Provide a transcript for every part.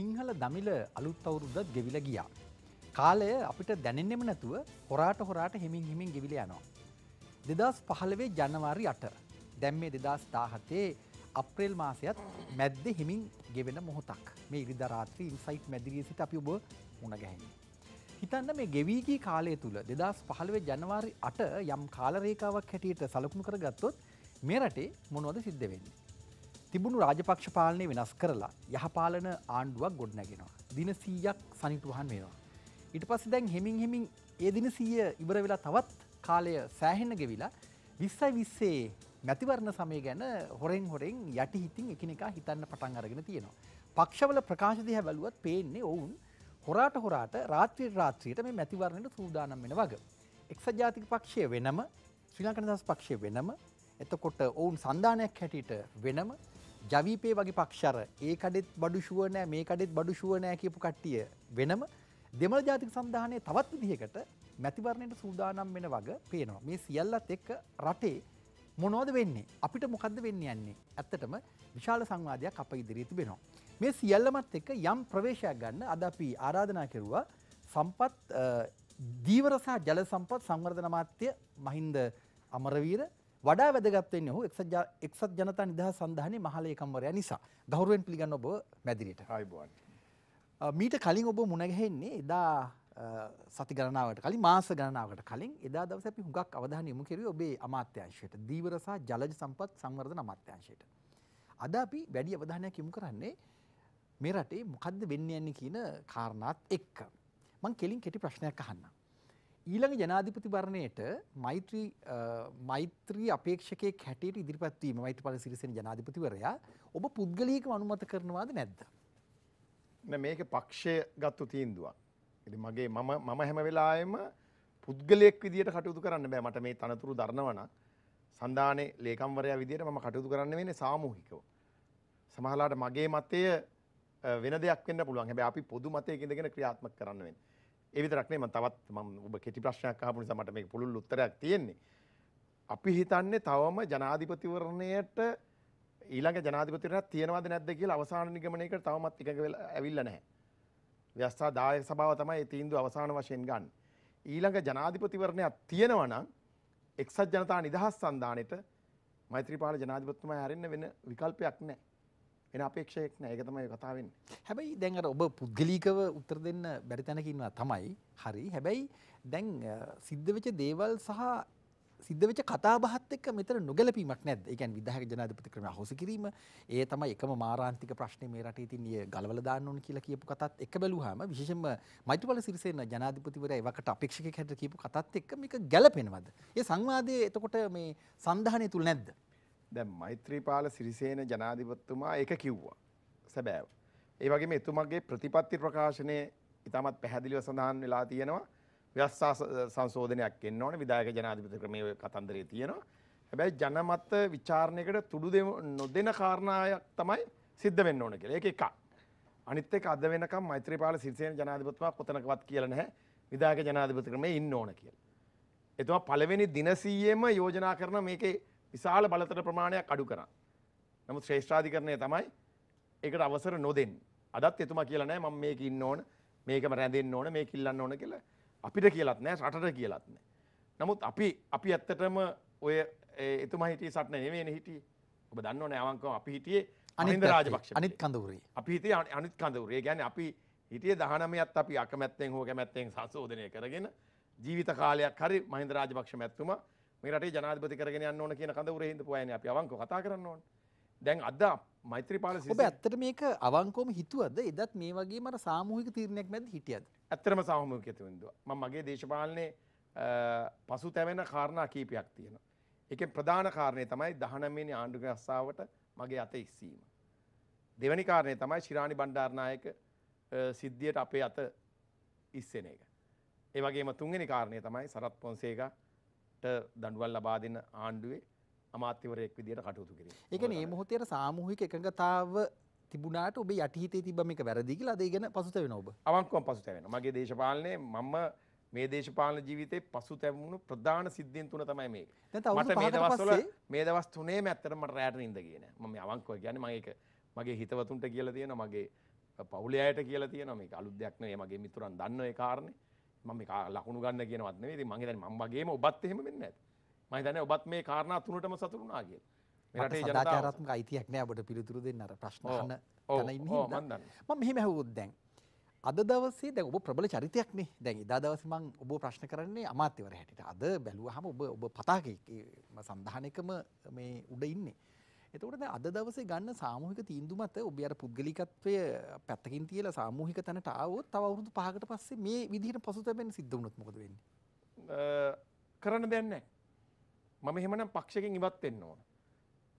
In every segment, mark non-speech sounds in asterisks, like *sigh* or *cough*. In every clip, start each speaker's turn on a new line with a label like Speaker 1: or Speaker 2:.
Speaker 1: සිංහල දමිල අලුත් අවුරුද්දත් ගෙවිල ගියා. කාලය අපිට දැනෙන්නෙම නැතුව හොරාට හොරාට හිමින් හිමින් ගෙවිල යනවා. දෙදස් පහළවේ ජනවාරි අට දැම්මේ දෙදස් දාහතේ අප්‍රේල් මාසයත් මැද්ද හිමින් ගෙවෙන මොහොතක් මේ ඉරිදරාත්‍රී ඉන්සයිට් මැදිරිය සිට අපි ඔබ මුණගැහැන්නේ. හිතන්න මේ ගෙවීගී කාලය තුළ දෙදස් පහළවේ ජනවාරි අට යම් කාලරේකාවක් හැටියට සලකුණු කරගත්තොත් මේ රටේ මොනවද සිද්ධ වෙන්නේ. තිබුණු රාජපක්ෂ පාලනය වෙනස් කරලා යහපාලන ආණ්ඩුවක් ගොඩනැගෙනවා. දින සීයක් සනිටුවහන් වෙනවා. ඉට පස්ස දැන් හෙමින් හෙමින් ඒ දින සීය ඉවර වෙලා තවත් කාලය සෑහෙන්න ගෙවිලා විස්සයි විස්සේ මැතිවරණ සමය ගැන හොරෙන් හොරෙන් යටි හිතින් එකනෙකා හිතන්න පටන් අරගෙන තියෙනවා. පක්ෂවල ප්‍රකාශදය බැලුවත් පේන්නේ ඔවුන් හොරාට හොරාට රාත්‍රී රාත්‍රයට මේ මැතිවරණයට සූදානම් වෙන වග. එක්ස ජාතික පක්ෂය වෙනම ශ්‍රීලංකන දස් පක්ෂය වෙනම එතකොට ඔවුන් සන්ධානයක් හැටියට වෙනම ජවිපේ වගේ පක්ෂර ඒ කඩෙත් බඩුෂුවනෑ මේ කඩෙත් බඩුෂුවනෑ කියපු කට්ටිය වෙනම දෙමළ ජාතික සන්ධානය තවත් විදිහකට මැතිවරණයට සූදානම් වෙන වග පේනවා මේ සියල්ලත් එක්ක රටේ මොනෝද වෙන්නේ අපිට මොකද වෙන්න යන්නේ ඇත්තටම විශාල සංවාධයක් අප ඉදිරීති වෙනවා. මේ සියල්ලමත් එක්ක යම් ප්‍රවේශයක් ගන්න අද අපි ආරාධනා කෙරුවා සම්පත් දීවරසා ජල සම්පත් සංවර්ධන මාත්‍ය මහින්ද අමරවීර වඩා වැදගත් වෙන්නේ ඔහු එක්සත් ජනතා නිදහස් සන්ධානයේ මහලේ කම්වරයා නිසා. ගෞරවයෙන් පිළිගන්න ඔබ මැදිරියට. ආයිබෝන්. මීට කලින් ඔබ මුණගැහෙන්නේ එදා සති ගණනාවට කලින් මාස ගණනාවට කලින් එදා දවස අපි හුඟක් අවධානය යොමු කෙරුවේ ඔබේ අමාත්‍යාංශයට දීවර සහ ජලජ සම්පත් සංවර්ධන අමාත්‍යාංශයට. අද අපි වැඩි අවධානයක් යොමු කරන්නේ මේ රටේ මොකද්ද වෙන්නේ යන්නේ කියන කාරණාත් එක්ක. මං කෙලින් කෙටි ප්‍රශ්නයක් අහන්නම්. ඊළඟ ජනාධිපති වරණයට මෛත්‍රී මෛත්‍රී අපේක්ෂකයේ හැටියට ඉදිරිපත් වීම මෛත්‍රීපාල සිරිසේන ජනාධිපතිවරයා ඔබ පුද්ගලීකව අනුමත කරනවාද
Speaker 2: නැද්ද? නෑ මේක පක්ෂය ගත්තු තීන්දුවක්. ඉතින් මගේ මම මම හැම වෙලාවෙම පුද්ගලයෙක් විදියට කටයුතු කරන්න බෑ මට මේ තනතුරු දරනවා සන්ධානයේ ලේකම්වරයා විදියට මම කටයුතු කරන්න වෙන්නේ සාමූහිකව. සමහරලාට මගේ මතය වෙන දෙයක් වෙන්න පුළුවන්. හැබැයි අපි පොදු මතයක ඉඳගෙන ක්‍රියාත්මක කරන්න වෙන්නේ. එවිතරක්නේ ම තවත් ම ඔබ කෙටි ප්‍රශ්නයක් හපුනි සමට මේ පුළුල් උත්තරයක් තියෙන්නේ. අපි හිතන්නේ තවම ජනාධිපතිවරණයට ඊළඟ ජනාධිපතිරත් තියෙනවද නැද්ද කියලා අවසාන නිගමනයකට තවමත් එකක ඇවිල්ල නැහැ. ව්‍යස්ථා දායක සභාව තමයි තීන්දුව අවසාන වශයෙන් ගන්න. ඊළඟ ජනාධිපතිවරණයක් තියෙනවනම් එක්සත් ජනතා නිදහස් සන්ධානයට මෛත්‍රීපාල ජනාධිපතිතුමා හැරෙන්න වෙන විකල්පයක් නැහැ. වෙන අපේක්ෂයක් නෑ ඒක තමයි කතා වෙන්නේ. හැබැයි දැන් අර ඔබ පුද්ගලිකව උත්තර දෙන්න බැරි තැනක ඉන්නවා තමයි. හරි.
Speaker 1: හැබැයි දැන් සිද්ධ වෙච්ච දේවල් සහ සිද්ධ වෙච්ච කතා බහත් එක්ක මෙතන නොගැලපීමක් නැද්ද? ඒ කියන්නේ විධායක ජනාධිපති ක්‍රම අහෝසි කිරීම, ඒ තමයි එකම මාරාන්තික ප්‍රශ්නේ මේ රටේ තියෙන ගලවලා දාන්න ඕන කියලා කියපු කතාත් එක්ක බැලුවාම විශේෂයෙන්ම මෛත්‍රීපාල සිරිසේන ජනාධිපතිවරයා ඒවකට අපේක්ෂකයෙක් හැටියට කියපු කතාත් එක්ක මේක ගැලපෙනවද? ඒ සංවාදයේ එතකොට මේ සන්දහනය
Speaker 2: තුල නැද්ද? දැන් මෛත්‍රීපාල සිරිසේන ජනාධිපතිතුමා ඒක කිව්වා. සැබෑව. ඒ වගේම එතුමගේ ප්‍රතිපත්ති ප්‍රකාශනයේ ඉතාමත් පැහැදිලිව සඳහන් වෙලා තියෙනවා. ව්‍යස්සා සංශෝධනයක් එන්න ඕනේ විධායක ජනාධිපති ක්‍රමයේ කතන්දරයේ තියෙනවා. හැබැයි ජනමත ਵਿਚාරණයකට තුඩු නොදෙන කාරණාවක් තමයි සිද්ධ වෙන්න ඕන කියලා. ඒක එකක්. අනිත් එක අද වෙනකම් මෛත්‍රීපාල සිරිසේන ජනාධිපතිතුමා කොතනකවත් කියලා නැහැ විධායක ජනාධිපති ක්‍රමයේ ඉන්න ඕන කියලා. එතුමා පළවෙනි දිනසීයේම යෝජනා කරන මේකේ විශාල බලතර ප්‍රමාණයක් අඩු කරා. නමුත් ශ්‍රේෂ්ඨාධිකරණය තමයි ඒකට අවසර නොදෙන්. අදත් එතුමා කියලා නෑ මම මේක ඉන්න ඕන මේකම රැඳෙන්න ඕන මේක ඉල්ලන්න ඕන කියලා අපිට කියලත් නෑ රටට කියලත් නෑ. නමුත් අපි අපි ඇත්තටම ඔය එතුමා හිටියේ සටන නෙවෙයිනේ හිටියේ. ඔබ දන්නවනේ අවංකව අපි හිටියේ අනිත් රාජපක්ෂ අනිත් කඳවුරේ. අපි හිටියේ අනිත් කඳවුරේ. කියන්නේ අපි හිටියේ 19ත් අපි අකමැත්තෙන් හෝ කැමැත්තෙන් සංශෝධනය කරගෙන ජීවිත කාලයක් හරි මහින්ද රාජපක්ෂ මැතිතුමා මේ රටේ ජනාධිපති කරගෙන යන්න ඕන කියන කඳවුරේ හින්දපු අයනේ අපි අවංකව කතා කරන්න ඕන. දැන් අද මෛත්‍රීපාල සිරිසේන ඔබ ඇත්තට මේක අවංකවම හිතුවද? එදත් මේ වගේම අර සාමූහික තීරණයක් මැද හිටියද? ඇත්තටම සාමූහික තීරණයක්. මම මගේ දේශපාලනේ පසුතැවෙන කාරණා කීපයක් තියෙනවා. එකෙන් ප්‍රධාන කාරණය තමයි 19 වෙනි ආණ්ඩුවේ අස්සාවට මගේ අත ඉස්සීම. දෙවැනි කාරණය තමයි ශිරාණි බණ්ඩාරනායක සිද්ධියට අපේ අත ඉස්සෙන එක. ඒ වගේම තුන්වෙනි කාරණය තමයි සරත් පොන්සේකා දඩුවල් ලබා දෙන ආණ්ඩුවේ අමාත්‍යවරයෙක් විදිහට කටයුතු කිරීම.
Speaker 1: ඒ කියන්නේ මේ මොහොතේ සාමූහික එකඟතාව තිබුණාට ඔබ යටිහිතේ තිබ්බ මේක වැරදි කියලා අද ඉගෙන පසුතැවෙන ඔබ.
Speaker 2: අවංකවම පසුතැවෙනවා. මගේ දේශපාලනයේ මම මේ දේශපාලන ජීවිතේ පසුතැවුණු ප්‍රධාන සිද්ධියෙන් තුන තමයි මේක. මට මේ දවස්වල මේ දවස් තුනේම ඇත්තටම මට රැයට නිින්ද ගියේ නෑ. මම අවංකව කියන්නේ මම ඒක මගේ හිතවතුන්ට කියලා තියෙනවා මගේ පවුලේ අයට කියලා තියෙනවා මේක අලුත් දෙයක් නෙවෙයි මගේ මිතුරන් දන්න ඒ කාරණේ. මම ලකුණු ගන්න කියනවත් නෙවෙයි මං හිතන්නේ මම වගේම ඔබත් එහෙම වෙන්නේ නැත් මම හිතන්නේ ඔබත් මේ කාරණා තුනටම සතුටු වුණා කියලා මේ රටේ ජනතාවත්මක
Speaker 1: අයිතියක් නෑ ඔබට පිළිතුරු දෙන්න අර ප්‍රශ්න අහන තන ඉන්න හින්දා මම මෙහෙම අහුවොත් දැන් අද දවසේ දැන් ඔබ ප්‍රබල චරිතයක් නේ දැන් එදා දවසේ මම ඔබව ප්‍රශ්න කරන්නේ අමාත්‍යවර හැටියට අද බැලුවාම ඔබ ඔබ පතාකේ සම්ධානයකම මේ උඩ ඉන්නේ එතකොට අද දවසේ ගන්න සාමූහික තීන්දුමත් ඔබ අර පුද්ගලිකත්වය පැත්තකින් තියලා සාමූහික තැනට ආවොත් තව අවුරුදු 5කට පස්සේ මේ විදිහට පසුතැවෙන්න සිද්ධ වුණොත් මොකද වෙන්නේ?
Speaker 2: කරන්න දෙයක් නැහැ. මම එහෙමනම් පක්ෂයෙන් ඉවත් වෙන්න ඕන.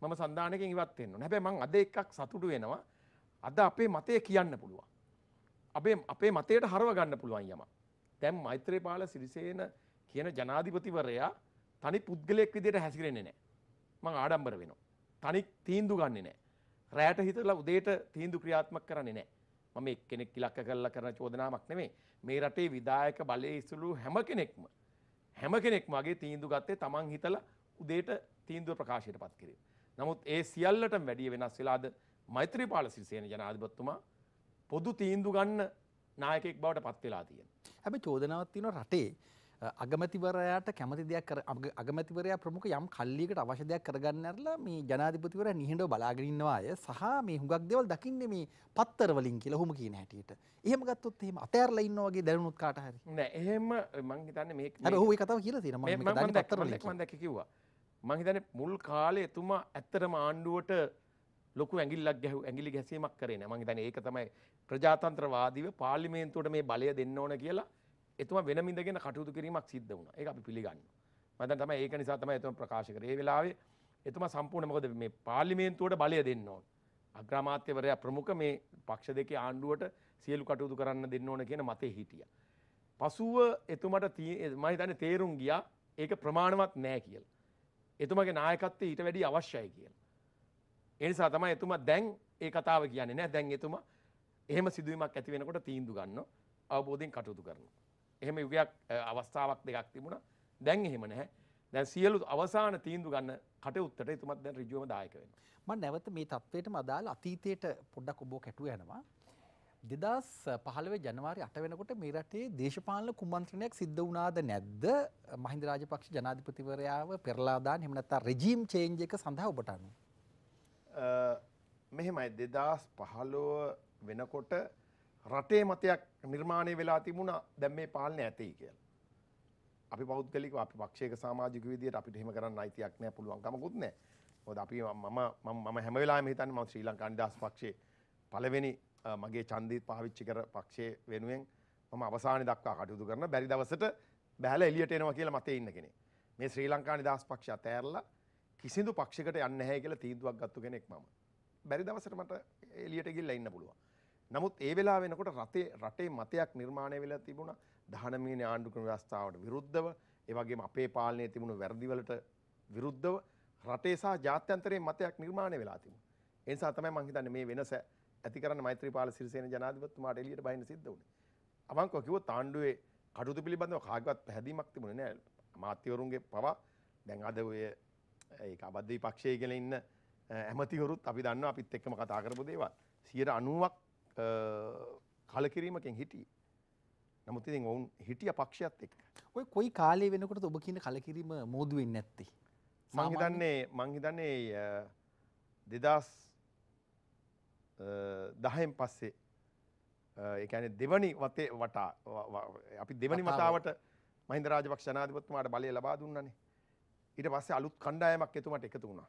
Speaker 2: මම සන්ධානකින් ඉවත් වෙන්න ඕන. හැබැයි මං අද එකක් සතුටු වෙනවා. අද අපේ මතය කියන්න පුළුවන්. අපේ අපේ මතයට හරව ගන්න පුළුවන් යම. දැන් මෛත්‍රේපාල සිරිසේන කියන ජනාධිපතිවරයා තනි පුද්ගලයෙක් විදිහට හැසිරෙන්නේ නැහැ. මං ආඩම්බර වෙනවා. තනික් තීන්දු ගන්නේ නෑ. රෑට හිතලා උදේට තීන්දු ක්‍රියාත්මක කරන්නේ නෑ. මම එක්කෙනෙක් ඉලක්ක කරලා කරන චෝදනාවක් නෙමෙයි. මේ රටේ විධායක බලයේ ඉසුළු හැම කෙනෙක්ම හැම කෙනෙක්ම වගේ තීන්දු ගත්තේ Taman හිතලා උදේට තීන්දුව ප්‍රකාශයටපත් කිරීම. නමුත් ඒ සියල්ලටම වැඩිය වෙනස් වෙලාද මෛත්‍රීපාල සිරිසේන ජනාධිපතිතුමා පොදු තීන්දු ගන්න නායකෙක් බවට පත් වෙලා තියෙනවා.
Speaker 1: හැබැයි චෝදනාවක් තියෙනවා රටේ අගමතිවරයාට කැමති දෙයක් අගමතිවරයා ප්‍රමුඛ යම් කල්ලියකට අවශ්‍ය දෙයක් කරගන්න ඇරලා මේ ජනාධිපතිවරයා නිහඬව බලාගෙන ඉන්නවා අය සහ මේ හුඟක් දේවල් දකින්නේ මේ පත්තර වලින් කියලා ඔහොම කියන හැටියට. එහෙම ගත්තොත් එහෙම අතෑරලා ඉන්නවා වගේ දැනුනොත් කාට හරි.
Speaker 2: නෑ එහෙම මං හිතන්නේ මේක අර ඔහු ඒ කතාව කියලා තියෙනවා මම දන්නේ පත්තර වලින්. මං දැක්ක කිව්වා. මං හිතන්නේ මුල් කාලේ එතුමා ඇත්තටම ආණ්ඩුවට ලොකු ඇගිල්ලක් ගැහ ඇගිලි ගැසීමක් කරන මගේ තන ඒක තමයි ප්‍රජාතන්ත්‍රවාදීව පාලිමේන්තුවට මේ බලය දෙන්න ඕන කියලා එතුම වෙනමිඳගෙන කටයුතු කිරීමක් සිද්ධ වුණා. ඒක අපි පිළිගන්නවා. මම දැන් තමයි ඒක නිසා තමයි එතුම ප්‍රකාශ කරේ. ඒ වෙලාවේ එතුමා සම්පූර්ණ මොකද මේ පාර්ලිමේන්තුවට බලය දෙන්න ඕන. අග්‍රාමාත්‍යවරයා ප්‍රමුඛ මේ පක්ෂ දෙකේ ආණ්ඩුවට සියලු කටයුතු කරන්න දෙන්න ඕන කියන මතේ හිටියා. පසුව එතුමට මම හිතන්නේ තේරුම් ගියා ඒක ප්‍රමාණවත් නැහැ කියලා. එතුමගේ නායකත්වය ඊට වැඩි අවශ්‍යයි කියලා. ඒ නිසා තමයි එතුමා දැන් ඒ කතාව කියන්නේ නැහැ. දැන් එතුමා එහෙම සිදුවීමක් ඇති වෙනකොට තීන්දුව ගන්නවා. අවබෝධයෙන් කටයුතු කරනවා. එහෙම යුගයක් අවස්ථාවක් දෙකක් තිබුණා. දැන් එහෙම නැහැ. දැන් සියලු අවසාන තීන්දු ගන්න කටයුත්තට එතුමත් දැන් ඍජුවම දායක වෙනවා.
Speaker 1: මම නැවත මේ තත්වයටම අදාළ අතීතයට පොඩ්ඩක් ඔබව කැටුව යනවා. 2015 ජනවාරි 8 වෙනකොට මේ රටේ දේශපාලන කුමන්ත්‍රණයක් සිද්ධ වුණාද නැද්ද? මහින්ද රාජපක්ෂ ජනාධිපතිවරයාව පෙරලා දාන්න එහෙම නැත්නම් රෙජීම් චේන්ජ් එක සඳහා ඔබට අනුව.
Speaker 2: මෙහෙමයි 2015 වෙනකොට රටේ මතයක් නිර්මාණය වෙලා තිබුණා දැන් මේ පාලනය ඇතෙයි කියලා. අපි පෞද්ගලිකව අපි පක්ෂයක සමාජික විදියට අපිට එහෙම කරන්න අයිතියක් නැහැ පුළුවන් කමකුත් නැහැ. මොකද අපි මම මම හැම වෙලාවෙම හිතන්නේ මම ශ්‍රී ලංකා නිදහස් පක්ෂයේ පළවෙනි මගේ ඡන්දය පාවිච්චි කර පක්ෂයේ වෙනුවෙන් මම අවසානයේ දක්වා කටයුතු කරන බැරි දවසට බැහැලා එළියට එනවා කියලා මතේ ඉන්න කෙනෙක්. මේ ශ්‍රී ලංකා නිදහස් පක්ෂය අතෑරලා කිසිදු පක්ෂයකට යන්නේ නැහැ කියලා තීන්දුවක් ගත්ත කෙනෙක් මම. බැරි දවසට මට එළියට ගිහිල්ලා ඉන්න පුළුවන්. නමුත් ඒ වෙලා වෙනකොට රටේ රටේ මතයක් නිර්මාණය වෙලා තිබුණා දහනමීන ආණ්ඩුක්‍රම ව්‍යවස්ථාවට විරුද්ධව ඒ වගේම අපේ පාලනයේ තිබුණු වැරදිවලට විරුද්ධව රටේ සහ ජාත්‍යන්තරයේ මතයක් නිර්මාණය වෙලා තිබුණා. ඒ නිසා තමයි මම හිතන්නේ මේ වෙනස ඇති කරන්න මෛත්‍රීපාල සිරිසේන ජනාධිපතිතුමාට එළියට බහින්න සිද්ධ වුණේ. අවංකව කිව්වොත් ආණ්ඩුවේ කටයුතු පිළිබඳව කාගවත් පැහැදීමක් තිබුණේ නැහැ. අමාත්‍යවරුන්ගේ පවා දැන් අද ඔය ඒක අබද්ධ විපක්ෂයේ කියලා ඉන්න ඇමතිවරුත් අපි දන්නවා අපිත් එක්කම කතා කරපු දේවල් 90ක් කලකිරීමකින් හිටිය. නමුත් ඉතින් ඔවුන් හිටිය පක්ෂයත් එක්.
Speaker 1: ඔය කොයි කාලේ වෙනකොට ඔබ කියන කලකිරීම මෝදුවෙන් නැත්තේ.
Speaker 2: මංහිතන්නේ මංහිතන්නේ දෙදස් දහයෙන් පස්සේ එකන දෙවනි වතේ වටා අපි දෙවනි වතාවට මහින්දරාජ පක්ෂනාධපත්තුමාට බලය ලබා දුන්නනේ ඊට පස්සේ අලුත් කණ්ඩායමක් එතුමට එකතු වුණා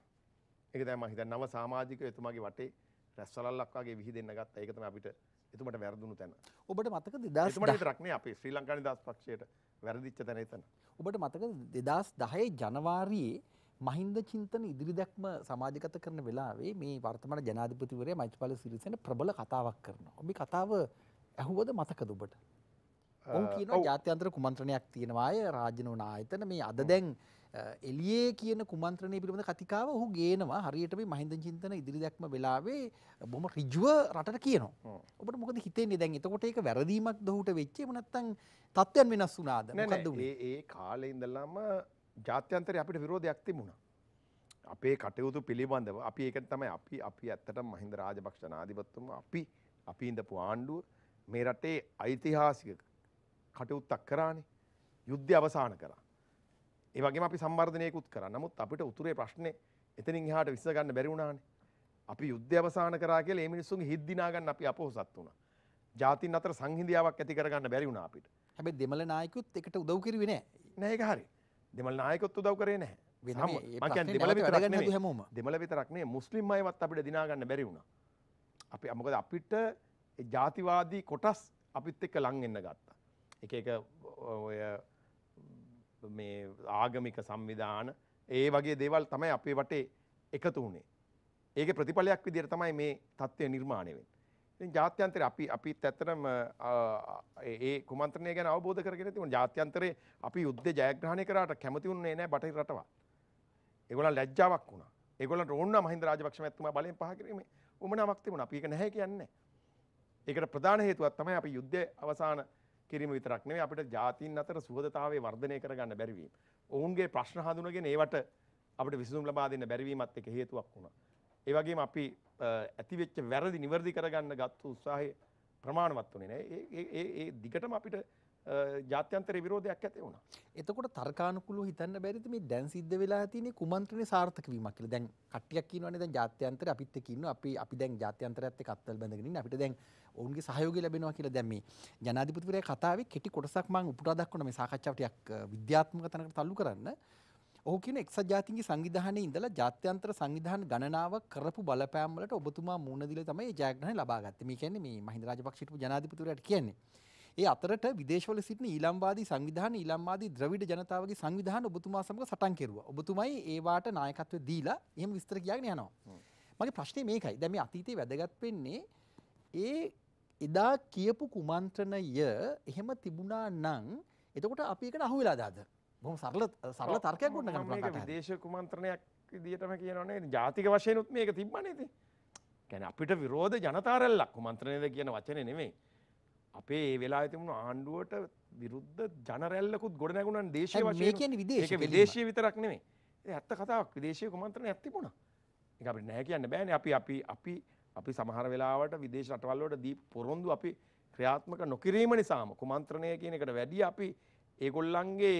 Speaker 2: එක දැ මහිත නව සාමාජික එතුමගේ වටේ රැස්සලල්ලක් වගේ විහිදෙන්න ගත්තා. ඒක තමයි අපිට එතුමට වැරදුණු තැන. ඔබට මතකද 2010 එතුමට විතරක් නේ අපේ ශ්‍රී ලංකා නිදහස් පක්ෂයට වැරදිච්ච තැන එතන.
Speaker 1: ඔබට මතකද 2010 ජනවාරියේ මහින්ද චින්තන ඉදිරි දැක්ම සමාජගත කරන වෙලාවේ මේ වර්තමාන ජනාධිපතිවරයා මෛත්‍රපාල සිරිසේන ප්‍රබල කතාවක් කරනවා. මේ කතාව ඇහුවද මතකද ඔබට? ඔවුන් කියනවා ජාත්‍යන්තර කුමන්ත්‍රණයක් තියෙනවාය රාජ්‍ය නොවන ආයතන මේ අද දැන් එලියේ කියන කුමන්ත්‍රණය පිළිබඳ කතිකාව ඔහු ගේනවා හරියට මේ මහින්ද චින්තන ඉදිරි දැක්ම වෙලාවේ බොම ඍජුව රටට කියනවා. ඔබට මොකද හිතෙන්නේ දැන් එතකොට ඒක වැරදීමක් දොහුට වෙච්චේ නැත්නම් තත්ත්වයන් වෙනස් වුණාද? මොකද්ද උනේ? ඒ
Speaker 2: ඒ කාලේ ඉඳලම ජාත්‍යන්තරේ අපිට විරෝධයක් තිබුණා. අපේ කටයුතු පිළිබඳව අපි ඒක තමයි අපි අපි ඇත්තටම මහින්ද රාජපක්ෂ නාධිපතිතුමා අපි අපි ඉඳපු ආණ්ඩුව මේ රටේ ඓතිහාසික කටයුත්තක් කරානේ. යුද්ධය අවසන් කරා. ඒ වගේම අපි සම්වර්ධනයකුත් කරා. නමුත් අපිට උතුරේ ප්‍රශ්නේ එතනින් එහාට විස ගන්න බැරි වුණානේ. අපි යුද්ධය අවසන් කරා කියලා මේ මිනිස්සුන්ගේ හිත් දිනා ගන්න අපි අපොහසත් වුණා. ජාතින් අතර සංහිඳියාවක් ඇති කරගන්න බැරි වුණා අපිට. හැබැයි දෙමළ නායකයොත් එකට උදව් කරුවේ නැහැ. නෑ ඒක හරි. දෙමළ නායකයොත් උදව් කරේ නැහැ. වෙනම මම කියන්නේ දෙමළ විතරක් නෙමෙයි හැමෝම. දෙමළ විතරක් නෙමෙයි මුස්ලිම් අයවත් අපිට දිනා ගන්න බැරි වුණා. අපි මොකද අපිට ජාතිවාදී කොටස් අපිත් එක්ක ලං වෙන්න ගත්තා. එක එක ඔය මේ ආගමික සංවිධාන ඒ වගේ දේවල් තමයි අපේ වටේ එකතු වුණේ. ඒක ප්‍රතිඵලයක් විදිහට තමයි මේ தත්ත්වය නිර්මාණය වෙන්නේ. ඉතින් ජාත්‍යන්තරේ අපි අපිත් ඇත්තටම ඒ කුමන්ත්‍රණය ගැන අවබෝධ කරගෙන තිබුණා. ජාත්‍යන්තරේ අපි යුද්ධය ජයග්‍රහණය කරාට කැමති වුණේ නැහැ බටහිර රටවල්. ඒගොල්ලන් ලැජ්ජාවක් වුණා. ඒගොල්ලන්ට ඕන නම් මහින්ද රාජපක්ෂ මැතිතුමා බලෙන් පහ කිරීමේ උමනාවක් තිබුණා. අපි ඒක නැහැ කියන්නේ. ඒකට ප්‍රධාන හේතුවක් තමයි අපි යුද්ධය අවසාන කිරීම විතරක් නෙවෙයි අපිට ජාතීන් අතර සුහදතාවය වර්ධනය කරගන්න බැරි වීම. ඔවුන්ගේ ප්‍රශ්න හඳුනගෙන ඒවට අපිට විසඳුම් ලබා දෙන්න බැරි වීමත් එක හේතුවක් වුණා. ඒ වගේම අපි ඇතිවෙච්ච වැරදි නිවැරදි කරගන්න ගත්තු උත්සාහය ප්‍රමාණවත් වුණේ නෑ. ඒ ඒ ඒ දිගටම අපිට ජාත්‍යන්තර විරෝධයක් ඇති වුණා.
Speaker 1: එතකොට තර්කානුකූලව හිතන්න බැරිද මේ දැන් සිද්ධ වෙලා තියෙන කුමන්ත්‍රණේ සාර්ථක වීමක් කියලා. දැන් කට්ටියක් කියනවානේ දැන් ජාත්‍යන්තරේ අපිත් එක්ක ඉන්නවා. අපි අපි දැන් ජාත්‍යන්තරයත් එක්ක අත්වල බැඳගෙන ඉන්නේ. අපිට දැන් ඔවුන්ගේ සහයෝගය ලැබෙනවා කියලා දැන් මේ ජනාධිපතිවරයා කතාවේ කෙටි කොටසක් මම උපුටා දක්වන මේ සාකච්ඡාව ටිකක් විද්‍යාත්මක තැනකට තල්ලු කරන්න. ඔහු කියන එක්සත් ජාතීන්ගේ සංවිධානයේ ඉඳලා ජාත්‍යන්තර සංවිධාන ගණනාව කරපු බලපෑම් වලට ඔබතුමා මුණ දීලා තමයි ජයග්‍රහණ ලබා ගත්තේ. මේ කියන්නේ මේ මහින්ද රාජපක්ෂ හිටපු ජනාධිපතිවරයාට කියන්නේ. ඒ අතරට විදේශවල සිටින ඊලම්වාදී සංවිධාන ඊලම්වාදී ද්‍රවිඩ ජනතාවගේ සංවිධාන ඔබතුමා සමග සටන් කෙරුවා. ඔබතුමයි ඒ වාට නායකත්වය දීලා එහෙම විස්තර කියාගෙන යනවා. මගේ ප්‍රශ්නේ මේකයි. දැන් මේ අතීතේ වැදගත් වෙන්නේ ඒ එදා කියපු කුමන්ත්‍රණය එහෙම තිබුණා නම් එතකොට
Speaker 2: අපි එකට අහු වෙලාද අද? බොහොම සරල සරල තර්කයක් ගොඩ ගන්න පුළුවන්. මේක විදේශ කුමන්ත්‍රණයක් විදිහටම කියනවනේ. ජාතික වශයෙන් උත් මේක තිබ්බනේ ඉතින්. කියන්නේ අපිට විරෝධ ජනතාරැල්ලක් කුමන්ත්‍රණයද කියන වචනේ නෙමෙයි. අපේ ඒ වෙලා තිබුණ ආණ්ඩුවට විරුද්ධ ජනරැල්ලකුත් ගොඩ නැගුණන් දේශය වශයෙන් ඒක විදේශය විතරක් නෙමේ ඇත්ත කතාවක් විදේශය කුමන්ත්‍රණ ඇතිබුණ එක අපිට නැහැ කියන්න බෑන අපි අපි අපි අපි සමහර වෙලාවට විදේශ රටවල්ලට දී පොරොන්දු අපි ක්‍රියාත්මක නොකිරීම නිසාම කුමන්ත්‍රණය කියන එකට වැඩි අපි ඒගොල්ලන්ගේ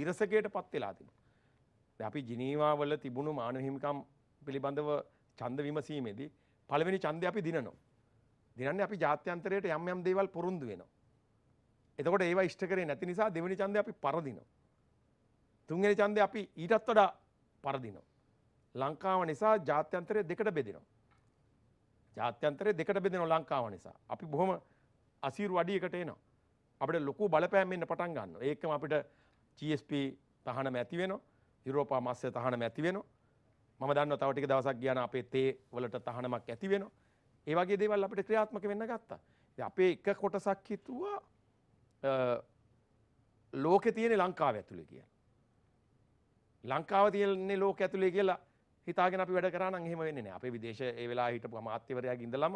Speaker 2: විරසකයට පත් වෙලා තිබුණ අපි ජිනීවාවල තිබුණු මානහිමිකම් පිළිබඳව චන්ද විමසීමේදී පළවෙනි චන්දය අපි දිනනවා දිනන්නේ අපි ජාත්‍යන්තරයට යම් යම් දේවල් පුරුදු වෙනවා. එතකොට ඒවා ඉෂ්ට කරේ නැති නිසා දෙවෙනි ඡන්දය අපි පරදිනවා. තුන්වෙනි ඡන්දය අපි ඊටත් වඩා පරදිනවා. ලංකාව නිසා ජාත්‍යන්තරය දෙකට බෙදෙනවා. ජාත්‍යන්තරය දෙකට බෙදෙනවා ලංකාව නිසා. අපි බොහොම අසීරු අඩි එකට එනවා. අපිට ලොකු බලපෑම් එන්න පටන් ගන්නවා. ඒකම අපිට GSP තහනම ඇති වෙනවා. යුරෝපා මත්ස්‍ය තහනම ඇති වෙනවා. මම දන්නවා තව ටික දවසක් ගියාන අපේ තේ වලට තහනමක් ඇති වෙනවා. ඒ වගේ දේවල් අපිට ක්‍රියාත්මක වෙන්න ගත්තා. ඉතින් අපේ එක කොටසක් හිතුවා ලෝකේ තියෙන ලංකාව ඇතුලේ කියලා. ලංකාව තියෙන්නේ ලෝක ඇතුලේ කියලා හිතාගෙන අපි වැඩ කරා නම් එහෙම වෙන්නේ නැහැ. අපේ විදේශ ඒ වෙලාවේ හිටපු අමාත්‍යවරයාගේ ඉඳලම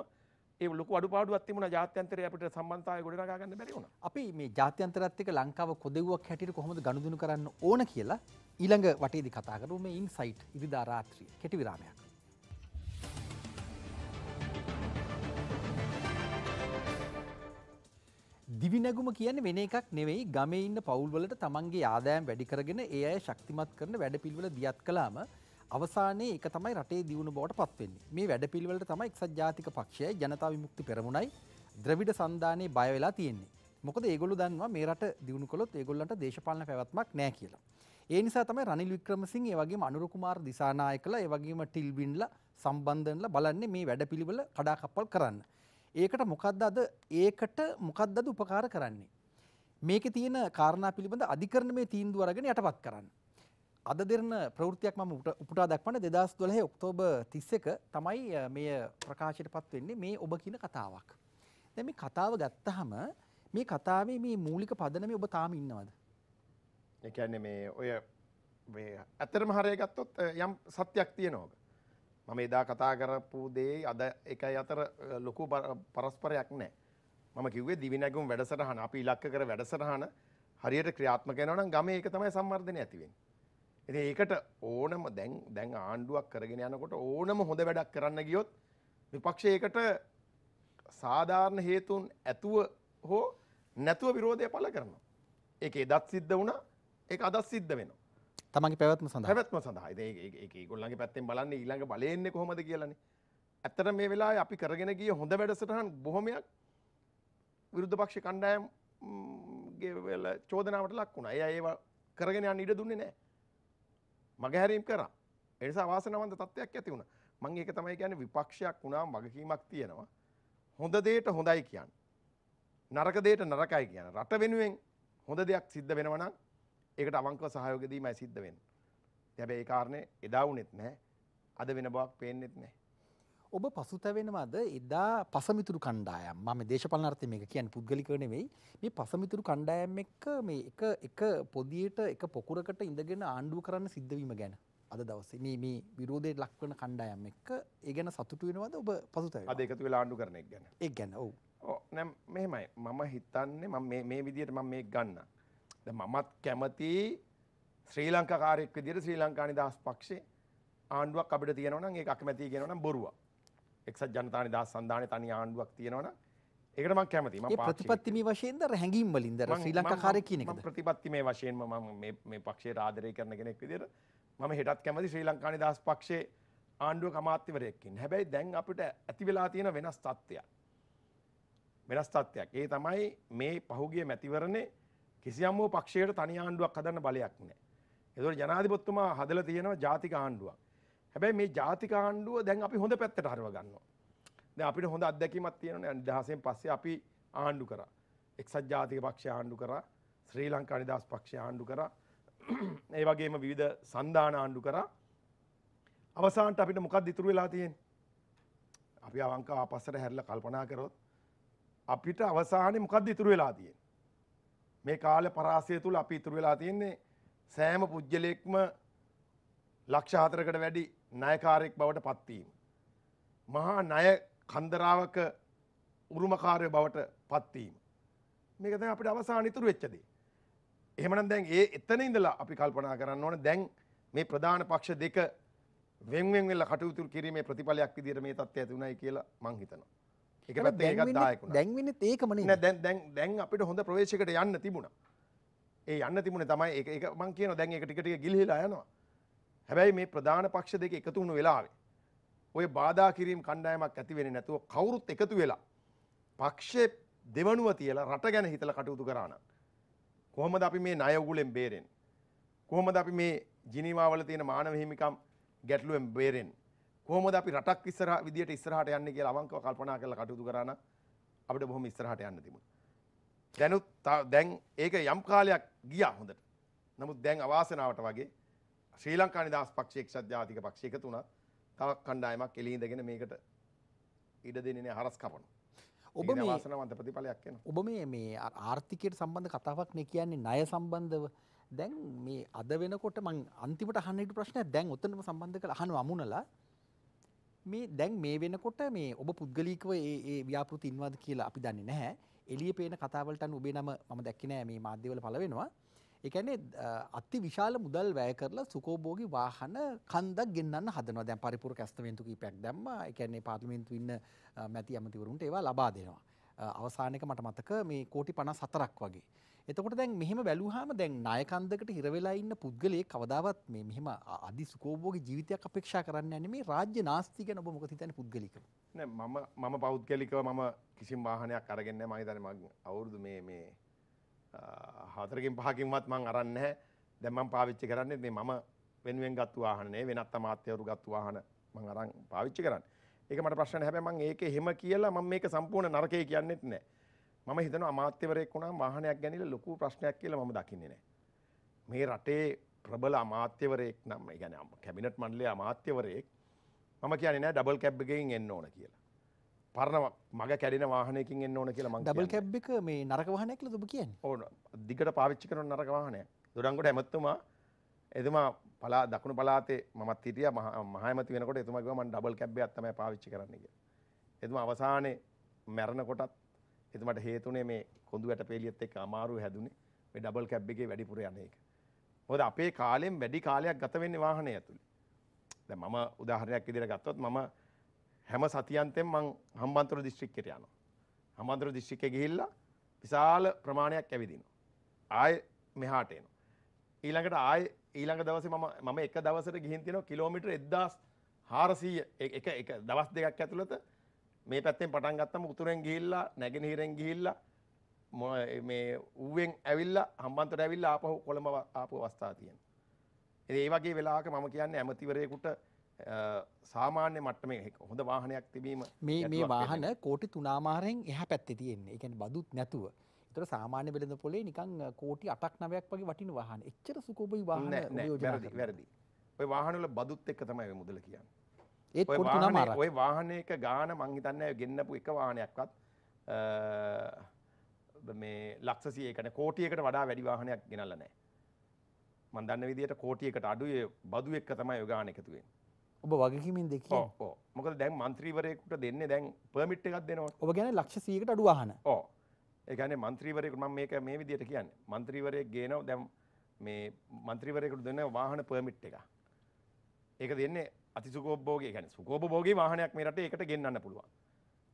Speaker 2: ඒ ලොකු අඩුපාඩුවක් තිබුණා ජාත්‍යන්තරය අපිට සම්බන්ධතාවය ගොඩනගා ගන්න බැරි වුණා. අපි මේ ජාත්‍යන්තරත් එක්ක ලංකාව
Speaker 1: කොදෙව්වක් හැටියට කොහොමද ගනුදෙනු කරන්න ඕන කියලා ඊළඟ වටේදී කතා කරමු මේ ඉන්සයිට් ඉරිදා රාත්‍රියේ කෙටි විරාමයක්. දිවිනැගුම කියන්නේ වෙන එකක් නෙවෙයි ගමේ ඉන්න පවුල්වලට තමන්ගේ ආදායම් වැඩි කරගෙන ඒ අය ශක්තිමත් කරන වැඩපිළිවෙල දියත් කළාම අවසානයේ ඒක තමයි රටේ දියුණු බවට පත්වෙන්නේ. මේ වැඩපිළිවෙලට තමයි එක්සත් ජාතික පක්ෂය ජනතා විමුක්ති පෙරමුණයි ද්‍රවිඩ සන්ධානයේ බය වෙලා තියෙන්නේ. මොකද ඒගොල්ලෝ දන්නවා මේ රට දියුණු කළොත් ඒගොල්ලන්ට දේශපාලන පැවැත්මක් නැහැ කියලා. ඒ නිසා තමයි රනිල් වික්‍රමසිං ඒ වගේම අනුරකුමාර දිසානායකලා ඒ වගේම ටිල්බින්ලා සම්බන්ධනලා බලන්නේ මේ වැඩපිළිවෙල කඩාකප්පල් කරන්න. ඒකට මොකද්ද අද ඒකට මොකද්ද අද උපකාර කරන්නේ මේකේ තියෙන කාරණා පිළිබඳ අධිකරණමය තීන්දුව අරගෙන යටපත් කරන්න අද දෙරන ප්‍රවෘත්තියක් මම උපුටා දක්වන්නේ 2012 ඔක්තෝබර් 31 තමයි මේ ප්‍රකාශයටපත් වෙන්නේ මේ ඔබ කියන කතාවක් දැන් මේ කතාව ගත්තහම මේ කතාවේ මේ මූලික පදනමේ ඔබ තාම ඉන්නවද
Speaker 2: ඒ කියන්නේ මේ ඔය මේ ඇත්තටම හරය ගත්තොත් යම් සත්‍යක් තියෙනවා මම එදා කතා කරපු දේ අද එකයි අතර ලොකු පරස්පරයක් නැහැ. මම කිව්වේ දිවිනැගුම් වැඩසටහන අපි ඉලක්ක කර වැඩසටහන හරියට ක්‍රියාත්මක වෙනවා නම් ගමේ ඒක තමයි සම්වර්ධනය ඇති වෙන්නේ. ඉතින් ඒකට ඕනම දැන් දැන් ආණ්ඩුවක් කරගෙන යනකොට ඕනම හොඳ වැඩක් කරන්න ගියොත් විපක්ෂය ඒකට සාධාරණ හේතුන් ඇතුව හෝ නැතුව විරෝධය පළ කරනවා. ඒක එදත් සිද්ධ වුණා. ඒක අදත් සිද්ධ වෙනවා.
Speaker 1: තමගේ පැවත්ම සඳ
Speaker 2: පැත්ම සඳහා ඒගොල්ලගේ පැත්තෙන් බලන්න ඊළඟ බලයෙන්නේ කොහොමද කියලන ඇත්තට මේ වෙලා අපි කරගෙන ගිය හොඳ වැඩසටහන් බොහොමයක් විරුද්ධ පක්ෂ කණ්ඩායම් ගෙවල චෝදනාවට ලක් වුණා එය ඒවා කරගෙන යන්න ඉඩ දුන්නේ නෑ මගහැරීම් කරා එනිසා වාසනවන්ත තත්ත්වයක් ඇති වුණා මං ඒක තමයි කියන්නේ විපක්ෂයක් වුණාම වගකීමක් තියෙනවා හොඳ දෙයට හොඳයි කියන්නේ නරක දෙයට නරකයි කියන රට වෙනුවෙන් හොඳ දෙයක් සිද්ධ වෙනවා නම් ඒකට අවංකව සහයෝගය දීමයි සිද්ධ වෙන්නේ. හැබැයි ඒ කාරණේ එදා වුණෙත් නැහැ. අද වෙන බවක් පේන්නෙත් නැහැ.
Speaker 1: ඔබ පසුතැවෙනවද එදා පසමිතුරු කණ්ඩායම් මම දේශපාලනාර්ථයෙන් මේක කියන්නේ පුද්ගලිකව නෙවෙයි මේ පසමිතුරු කණ්ඩායම් එක්ක මේ එක එක පොදියට එක පොකුරකට ඉඳගෙන ආණ්ඩුව කරන්න සිද්ධ වීම ගැන අද දවසේ මේ මේ විරෝධයට ලක් වෙන කණ්ඩායම් එක්ක ඒ ගැන සතුටු වෙනවද ඔබ පසුතැවෙනවද අද
Speaker 2: එකතු වෙලා ආණ්ඩු කරන එක ගැන ඒක ගැන ඔව් ඔව් නෑ මෙහෙමයි මම හිතන්නේ මම මේ මේ විදියට මම මේක ගන්නවා මමත් කැමති ශ්‍රී ලංකා කාරයෙක් විදිහට ශ්‍රී ලංකා නිදහස් පක්ෂේ ආණ්ඩුවක් අපිට තියෙනවා නම් ඒක අකමැති කියනවා නම් බොරුවක්. එක්සත් ජනතා නිදහස් සන්ධානයේ තනි ආණ්ඩුවක් තියෙනවා නම් ඒකට මම කැමතියි. මම ප්‍රතිපත්තිමය
Speaker 1: වශයෙන්ද හැඟීම් වලින්ද ශ්‍රී ලංකා කාරය කියන එකද? මම
Speaker 2: ප්‍රතිපත්තිමය වශයෙන්ම මම මේ මේ පක්ෂයට ආදරය කරන කෙනෙක් විදිහට මම හෙටත් කැමති ශ්‍රී ලංකා නිදහස් පක්ෂයේ ආණ්ඩුවක අමාත්‍යවරයෙක් ඉන්න. හැබැයි දැන් අපිට ඇති වෙලා තියෙන වෙනස් තත්ත්වයක්. වෙනස් තත්ත්වයක්. ඒ තමයි මේ පහුගිය මැතිවරණේ කිසියම් වූ පක්ෂයකට තනි ආණ්ඩුවක් හදන්න බලයක් නැහැ. ඒතකොට ජනාධිපතිතුමා හදලා තියෙනවා ජාතික ආණ්ඩුවක්. හැබැයි මේ ජාතික ආණ්ඩුව දැන් අපි හොඳ පැත්තට හරව ගන්නවා. දැන් අපිට හොඳ අත්දැකීමක් තියෙනවානේ 2000න් පස්සේ අපි ආණ්ඩු කරා. එක්සත් ජාතික පක්ෂය ආණ්ඩු කරා. ශ්‍රී ලංකා නිදහස් පක්ෂය ආණ්ඩු කරා. ඒ වගේම විවිධ සන්ධාන ආණ්ඩු කරා. අවසානට අපිට මොකක්ද ඉතුරු වෙලා තියෙන්නේ? අපි අවංකව ආපස්සට හැරිලා කල්පනා කරොත් අපිට අවසානයේ මොකක්ද ඉතුරු වෙලා තියෙන්නේ? මේ කාල පරාසය තුළ අපි ඉතුරු වෙලා තියෙන්නේ සෑම පුද්ගලයෙක්ම ලක්ෂ හතරකට වැඩි ණයකාරයෙක් බවට පත්වීම. මහා ණය කන්දරාවක උරුමකාරය බවට පත්වීම. මේක දැන් අපිට අවසාන ඉතුරු වෙච්ච දේ. එහෙමනම් දැන් ඒ එතන ඉඳලා අපි කල්පනා කරන්න ඕන දැන් මේ ප්‍රධාන පක්ෂ දෙක වෙන්වෙන් වෙලා කටයුතු කිරීමේ ප්‍රතිඵලයක් විදිහට මේ තත්ත්වය ඇති උනායි කියලා මං හිතනවා. එක පැත්ත ඒකත් දායක දැන්වෙන්න ඒකමන දැන් දැන් දැන් අපිට හොඳ ප්‍රවේශකට යන්න තිබුණා ඒ යන්න තිබුණ තමයි ඒ මං කියන දැන් එක ටිකට ගිලිහිලා යනවා හැබැයි මේ ප්‍රධාන පක්ෂ දෙක එකතු වුණු වෙලාවේ ඔය බාධා කිරීම කණ්ඩායමක් ඇති වෙන්නේ නැතුව කවුරුත් එකතු වෙලා පක්ෂේ දෙවනුව තියලා රට ගැන හිතලා කටයුතු කරා නම් කොහොමද අපි මේ ණය උගුලෙන් බේරෙන්නේ කොහොමද අපි මේ ජිනීවාවල තියෙන මානව හිමිකම් ගැටලුවෙන් බේරෙන්නේ කොහොමද අපි රටක් ඉස්සරහ විදියට ඉස්සරහට යන්නේ කියලා අවංකව කල්පනා කරලා කටයුතු කරා නම් අපිට බොහොම ඉස්සරහට යන්න තිබුණා. දැනුත් දැන් ඒක යම් කාලයක් ගියා හොඳට. නමුත් දැන් අවාසනාවට වගේ ශ්‍රී ලංකා නිදහස් පක්ෂය එක්සත් ජාතික පක්ෂය එකතු වුණා. තව කණ්ඩායමක් එළිය ඉඳගෙන මේකට ඉඩ දෙන්නේ නැහැ හරස් කපනවා. ඔබ මේ වාසනාවන්ත ප්‍රතිඵලයක් එනවා.
Speaker 1: ඔබ මේ මේ ආර්ථිකයට සම්බන්ධ කතාවක් නේ කියන්නේ ණය සම්බන්ධව. දැන් මේ අද වෙනකොට මං අන්තිමට අහන්න හිටු ප්‍රශ්නයක් දැන් ඔතනම සම්බන්ධ කරලා අහනවා අමුණලා මේ දැන් මේ වෙනකොට මේ ඔබ පුද්ගලිකව ඒ ව්‍යාපෘති ඉන්වාද කියලා අපි දන්නේ නැහැ. එළිය පේන කතාවලට අනුව ඔබේ නම මම දැක්කේ නෑ මේ මාධ්‍යවල පළවෙනවා. ඒ කියන්නේ අති විශාල මුදල් වැය කරලා සුකෝභෝගී වාහන කන්දක් ගෙන්නන්න හදනවා. දැන් පරිපූර්ණ කැස්තමෙන්තු කීපයක් දැම්මා. ඒ කියන්නේ පාර්ලිමේන්තු ඉන්න මැති ඇමතිවරුන්ට ඒවා ලබා දෙනවා. අවසාන එක මට මතක මේ කෝටි 54ක් වගේ. එතකොට දැන් මෙහෙම බැලුවාම දැන් ණයකන්දකට හිර වෙලා ඉන්න පුද්ගලයෙක් කවදාවත් මේ මෙහෙම අදි සුකෝභෝගී ජීවිතයක් අපේක්ෂා කරන්න යන්නේ මේ රාජ්‍ය නාස්ති ගැන ඔබ මොකද හිතන්නේ පුද්ගලිකව?
Speaker 2: නෑ මම මම පෞද්ගලිකව මම කිසිම වාහනයක් අරගෙන නෑ මම හිතන්නේ මම අවුරුදු මේ මේ හතරකින් පහකින්වත් මං අරන් නැහැ. දැන් මම පාවිච්චි කරන්නේ මේ මම වෙනුවෙන් ගත්තු වාහන නේ වෙනත් අමාත්‍යවරු ගත්තු වාහන මං අරන් පාවිච්චි කරන්නේ. ඒක මට ප්‍රශ්න නැහැ. හැබැයි මම ඒක එහෙම කියලා මම මේක සම්පූර්ණ නරකය කියන්නෙත් නැහැ. මම හිතනවා අමාත්‍යවරයෙක් වුණාම වාහනයක් ගැනීම ලොකු ප්‍රශ්නයක් කියලා මම දකින්නේ නැහැ. මේ රටේ ප්‍රබල අමාත්‍යවරයෙක් නම් ඒ කියන්නේ කැබිනට් මණ්ඩලයේ අමාත්‍යවරයෙක් මම කියන්නේ නැහැ ඩබල් කැබ් එකකින් එන්න ඕන කියලා. පරණ මග කැඩෙන වාහනයකින් එන්න ඕන කියලා මම කියන්නේ. ඩබල් කැබ් එක මේ නරක වාහනයක් කියලාද ඔබ කියන්නේ? ඕන. දිගට පාවිච්චි කරන නරක වාහනයක්. දොඩංගොඩ ඇමතුමා එතුමා පලා දකුණු පලාතේ මමත් හිටියා මහ ඇමති වෙනකොට එතුමා කිව්වා මම ඩබල් කැබ් එකක් තමයි පාවිච්චි කරන්න කියලා. එතුමා අවසානයේ මැරෙනකොටත් එතුමට හේතුනේ මේ කොඳු වැට පේලියත් එක්ක අමාරුව හැදුනේ මේ ඩබල් කැබ් එකේ වැඩිපුර යන එක. මොකද අපේ කාලෙන් වැඩි කාලයක් ගත වෙන්නේ වාහනය ඇතුලේ. දැන් මම උදාහරණයක් විදිහට ගත්තොත් මම හැම සතියන්තෙම මං හම්බන්තොට දිස්ත්‍රික්කයට යනවා. හම්බන්තොට දිස්ත්‍රික්කේ ගිහිල්ලා විශාල ප්‍රමාණයක් ඇවිදිනවා. ආයේ මෙහාට එනවා. ඊළඟට ආයේ ඊළඟ දවසේ මම මම එක දවසට ගිහින් තියෙනවා කිලෝමීටර් 1400 එක එක දවස් දෙකක් ඇතුළත මේ පැත්තෙන් පටන් ගත්තම උතුරෙන් ගිහිල්ලා නැගෙනහිරෙන් ගිහිල්ලා මේ ඌවෙන් ඇවිල්ලා හම්බන්තොට ඇවිල්ලා ආපහු කොළඹ ආපු අවස්ථා තියෙනවා. ඉතින් ඒ වගේ වෙලාවක මම කියන්නේ ඇමතිවරයෙකුට සාමාන්‍ය මට්ටමේ හොඳ වාහනයක් තිබීම මේ මේ වාහන
Speaker 1: කෝටි 3මාරෙන් එහා පැත්තේ තියෙන්නේ. ඒ කියන්නේ බදුත් නැතුව. ඒතර සාමාන්‍ය වෙළඳ පොලේ නිකන් කෝටි 8ක් 9ක්
Speaker 2: වගේ වටින වාහන.
Speaker 1: එච්චර සුකෝබයි වාහන නෑ වැරදි වැරදි.
Speaker 2: ওই වාහන වල බදුත් එක්ක තමයි මුදල කියන්නේ. ඒත් පොට්ටුනා මාර ඔය වාහනයක ගාන මංහිතන්න ගෙන්න්නපු එක වාහනයක්වත් මේ ලක්සසියකන කෝටියකට වඩා වැඩි වාහනයක් ගෙනල්ල නෑ මන්දන්න විදිට කෝටියකට අඩුවේ බදු එක්ක තමයි යොගාන එකතුවෙන්
Speaker 1: ඔබ වගකිමින් දෙක
Speaker 2: මොක දැන් මන්ත්‍රීවරයකුට දෙන්න දැන් පමිට් එකක් දෙනවා
Speaker 1: ඔබ ගැන ලක්ෂසීකට අඩුවාහන
Speaker 2: ඕ එකන මන්ත්‍රීවරයකුට ම මේක මේ විදියට කියන්න මන්ත්‍රීවරය ගේනව දැම් මේ මන්ත්‍රීවරයකුට දෙන්න වාහන පර්මිට් එක ඒක දෙන්නේ අති සුකෝබෝගේ ගැන සුකෝබෝගේ වාහනයක් මේ රට එකට ගෙන්න්න පුළුවන්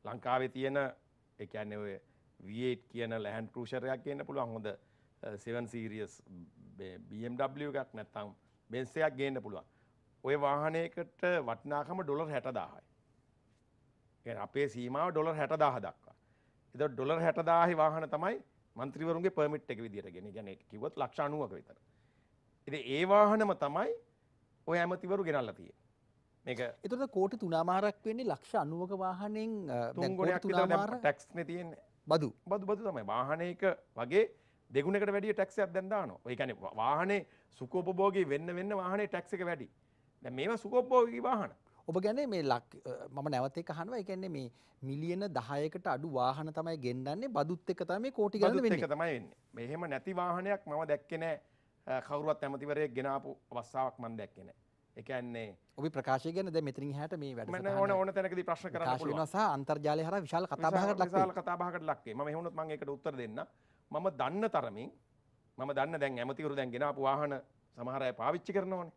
Speaker 2: ලංකාවේ තියෙන එකන්න ඔය වේට් කියන ලැහන් ටරෂරයක් කියන්න පුළුවන් හොඳ සෙවන් සීරියස් BMW එකක් නැත්තම් බෙන්සයක් ගේන්න පුළුවන් ඔය වාහනයකට වටනාකම ඩොලර් හැටදාහයි අපේ සීමාව ඩොලර් හැටදාහ දක්වා එද ඩොලර් හැටදාහි වාහන තමයි මන්ත්‍රවරුන්ගේ පර්මිට් එක විදිරගෙන ගැන කිවත් ලක්ෂානුවක විතර එ ඒ වාහනම තමයි ඔය ඇමතිවරු ගෙනල්ල තිය එතුට
Speaker 1: කෝටි තුනාමාරක් වෙන්නේ ලක්ෂ අනුවක වාහනෙන් ටැක්ස්
Speaker 2: තියෙන් බදු බදු බදු තමයි වාහනයක වගේ දෙගුණකට වැඩිය ටැක්සයක් දැන්දාන ඒකන වාහනේ සුකෝපබෝගී වෙන්න වෙන්න වාහනේ ටැක්සක වැඩි දැ මේම සුකෝප්බෝගී වාහන
Speaker 1: ඔබ ගැන මේ ලක් මම නැවතේ කහන්ව එකන්නේ මේ මිලියන දහයකට අඩු වාහන තමයි ගෙන්ඩන්නේ බදුත් එක තමයි කෝටි ගල එක තමයි
Speaker 2: වෙන්න මෙහෙම නැති වාහනයක් මම දැක්කෙනෑ කවරුවත් ඇමතිවරය ගෙනාපු අවස්සාාවක් මන් දැක්කෙනෑ එකන්නේ
Speaker 1: ඔබ ප්‍රකාශය ගැන දැන් මෙතනින් හැට මේ වැඩසටහන මම ඕන ඕන
Speaker 2: තැනකදී ප්‍රශ්න කරන්න පුළුවන් ප්‍රකාශ වෙනවා සහ
Speaker 1: අන්තර්ජාලය හරහා විශාල කතාබහකට ලක් විශාල
Speaker 2: කතාබහකට ලක් වෙයි මම එහෙම වුණොත් මම ඒකට උත්තර දෙන්න මම දන්න තරමින් මම දන්න දැන් ඇමතිවරු දැන් ගෙන ආපු වාහන සමහර අය පාවිච්චි කරනවනේ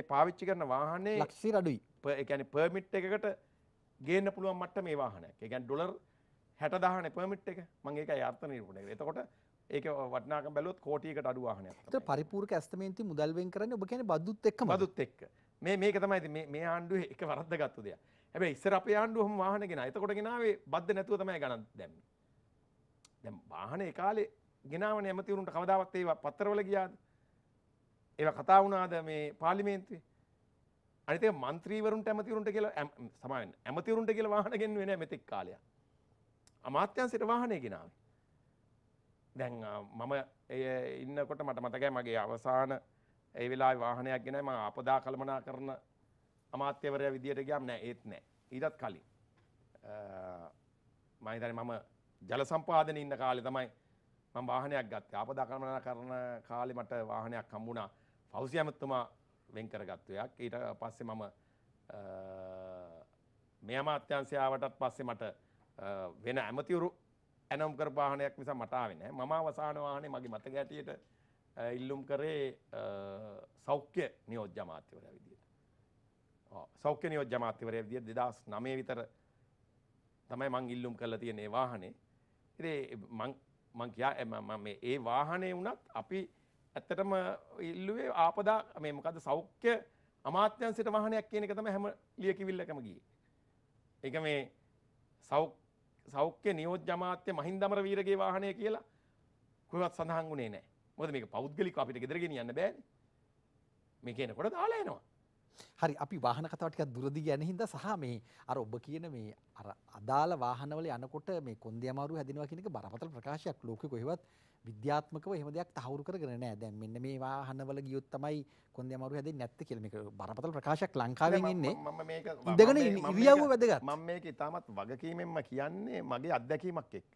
Speaker 2: ඒ පාවිච්චි කරන වාහනේ ලක්ෂය අඩුයි ඒ කියන්නේ පර්මිට් එකකට ගේන්න පුළුවන් මට්ටමේ වාහනයක්. ඒ කියන්නේ ඩොලර් 60000 පර්මිට් එක. මම ඒකයි අර්ථ නිරූපණය කරේ. එතකොට ඒක වටනාකම් බැලුවොත් කෝටියකට අඩු වාහනයක් තමයි. ඒතර පරිපූර්ණක ඇස්තමේන්ති මුදල් වෙන් කරන්නේ ඔබ කියන්නේ බද්දුත් එක්කම. බද්දුත් එක්ක. මේ මේක තමයි මේ මේ ආණ්ඩුවේ *laughs* එක වරද්දාගත්තු දෙයක්. හැබැයි ඉස්සර අපේ ආණ්ඩුව ඔහොම වාහන ගෙනා. එතකොට ගෙනාවේ බද්ද නැතුව තමයි ගණන් දැම්මේ. දැන් වාහන ඒ කාලේ ගෙනාවනේ ඇමතිවරුන්ට කවදාවත් ඒ පත්තරවල ගියාද? ඒවා කතා වුණාද මේ පාර්ලිමේන්තුවේ? අනිත ඒක മന്ത്രിවරුන්ට ඇමතිවරුන්ට කියලා සමාවෙන්න. ඇමතිවරුන්ට කියලා වාහන ගෙන්නුවේ නැහැ මෙතෙක් කාලයක්. අමාත්‍යංශයට වාහනේ ගෙනාවේ. දැන් මම ඉන්නකොට මට මතකයි මගේ අවසාන ඒ වෙලාවේ වාහනයක් ගෙනයි මම ආපදා කළමනා කරන අමාත්‍යවරයා විදියට ගියාම නෑ ඒත් නෑ ඊටත් කලින් මම හිතන්නේ මම ජල සම්පාදනයේ ඉන්න කාලේ තමයි මම වාහනයක් ගත්තේ ආපදා කළමනා කරන කාලේ මට වාහනයක් හම්බුණා ෆෞසි ඇමතුමා වෙන් කරගත්තු එකක් ඊට පස්සේ මම මේ අමාත්‍යංශය ආවටත් පස්සේ මට වෙන ඇමතිවරු ඇනම් කර වාහනයක් නිසා මටාව නෑ මම අවසාන වාහනේ මගේ මතක ඇටියට ඉල්ලුම් කරේ සෞඛ්‍ය නියෝජ්‍ය අමාත්‍යවරයා විදියට. සෞඛ්‍ය නියෝජ්‍ය අමාත්‍යවරයා විදියට 2009 විතර තමයි මං ඉල්ලුම් කරලා තියෙන ඒ වාහනේ. ඉතින් මං මං කියා මේ ඒ වාහනේ වුණත් අපි ඇත්තටම ඉල්ලුවේ ආපදා මේ මොකද සෞඛ්‍ය අමාත්‍යංශයට වාහනයක් කියන එක තමයි හැම ලියකිවිල්ලකම ගියේ. ඒක මේ සෞඛ්‍ය සෞඛ්‍ය නියෝජ්‍ය ජමාත්‍ය මහින්දමර වීරගේ වාහනය කියලා කොහෙවත් සඳහන් වුණේ නැහැ. මොකද මේක පෞද්ගලිකව අපිට ගෙදර ගෙනියන්න බෑනේ. මේ කෙනකොට දාලා එනවා.
Speaker 1: හරි අපි වාහන කතාව ටිකක් දුරදි යන හින්දා සහ මේ අර ඔබ කියන මේ අර අදාළ වාහනවල යනකොට මේ කොන්දේ අමාරු හැදෙනවා කියන එක බරපතල ප්‍රකාශයක් ලෝකෙ කොහෙවත් විද්‍යාත්මකව එහෙම දෙයක් තහවුරු කරගෙන නැහැ. දැන් මෙන්න මේ වාහනවල ගියොත් තමයි කොන්දේ අමාරු හැදෙන්නේ නැත්තේ කියලා මේක බරපතල ප්‍රකාශයක් ලංකාවෙන් ඉන්නේ. මම
Speaker 2: මේක ඉඳගෙන ඉරියව්ව වැදගත්. මම මේක ඊටමත් වගකීමෙන්ම කියන්නේ මගේ අත්දැකීමක් එක්ක.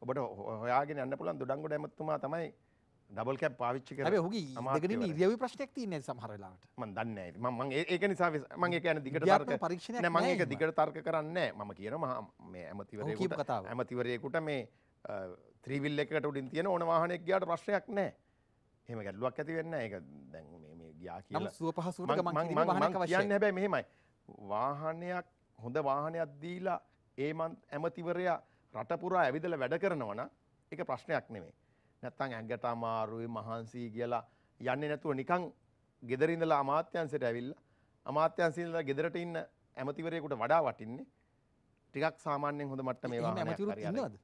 Speaker 2: ඔබට හොයාගෙන යන්න පුළුවන් දොඩංගොඩ ඇමතුමා තමයි ඩබල් කැප් පාවිච්චි කරලා හැබැයි ඔහුගේ ඉඳගෙන ඉරියව්ව ප්‍රශ්නයක් තියෙනවා සමහර වෙලාවට මම දන්නේ නැහැ මම මම ඒක නිසා මම ඒක යන දිගට තර්ක පරීක්ෂණයක් නෑ මම ඒක දිගට තර්ක කරන්නේ නෑ මම කියනවා මේ ඇමතිවරයෙකුට ඇමතිවරයෙකුට මේ ත්‍රීවිල් එකට උඩින් තියෙන ඕන වාහනයක් ගියාට ප්‍රශ්නයක් නැහැ. එහෙම ගැටලුවක් ඇති වෙන්නේ නැහැ. ඒක දැන් මේ මේ ගියා කියලා. නමුත් සුව පහසුවට ගමන් කිරීම වාහනයක් අවශ්‍යයි. කියන්නේ හැබැයි මෙහෙමයි. වාහනයක් හොඳ වාහනයක් දීලා ඒ මන් ඇමතිවරයා රට පුරා ඇවිදලා වැඩ කරනවා නම් ඒක ප්‍රශ්නයක් නෙමෙයි. නැත්තම් ඇඟට අමාරුයි මහන්සි කියලා යන්නේ නැතුව නිකන් ගෙදර ඉඳලා අමාත්‍යංශයට ඇවිල්ලා අමාත්‍යංශයේ ඉඳලා ගෙදරට ඉන්න ඇමතිවරයෙකුට වඩා වටින්නේ ටිකක් සාමාන්‍යයෙන් හොඳ මට්ටමේ වාහනයක් හරි අරගෙන.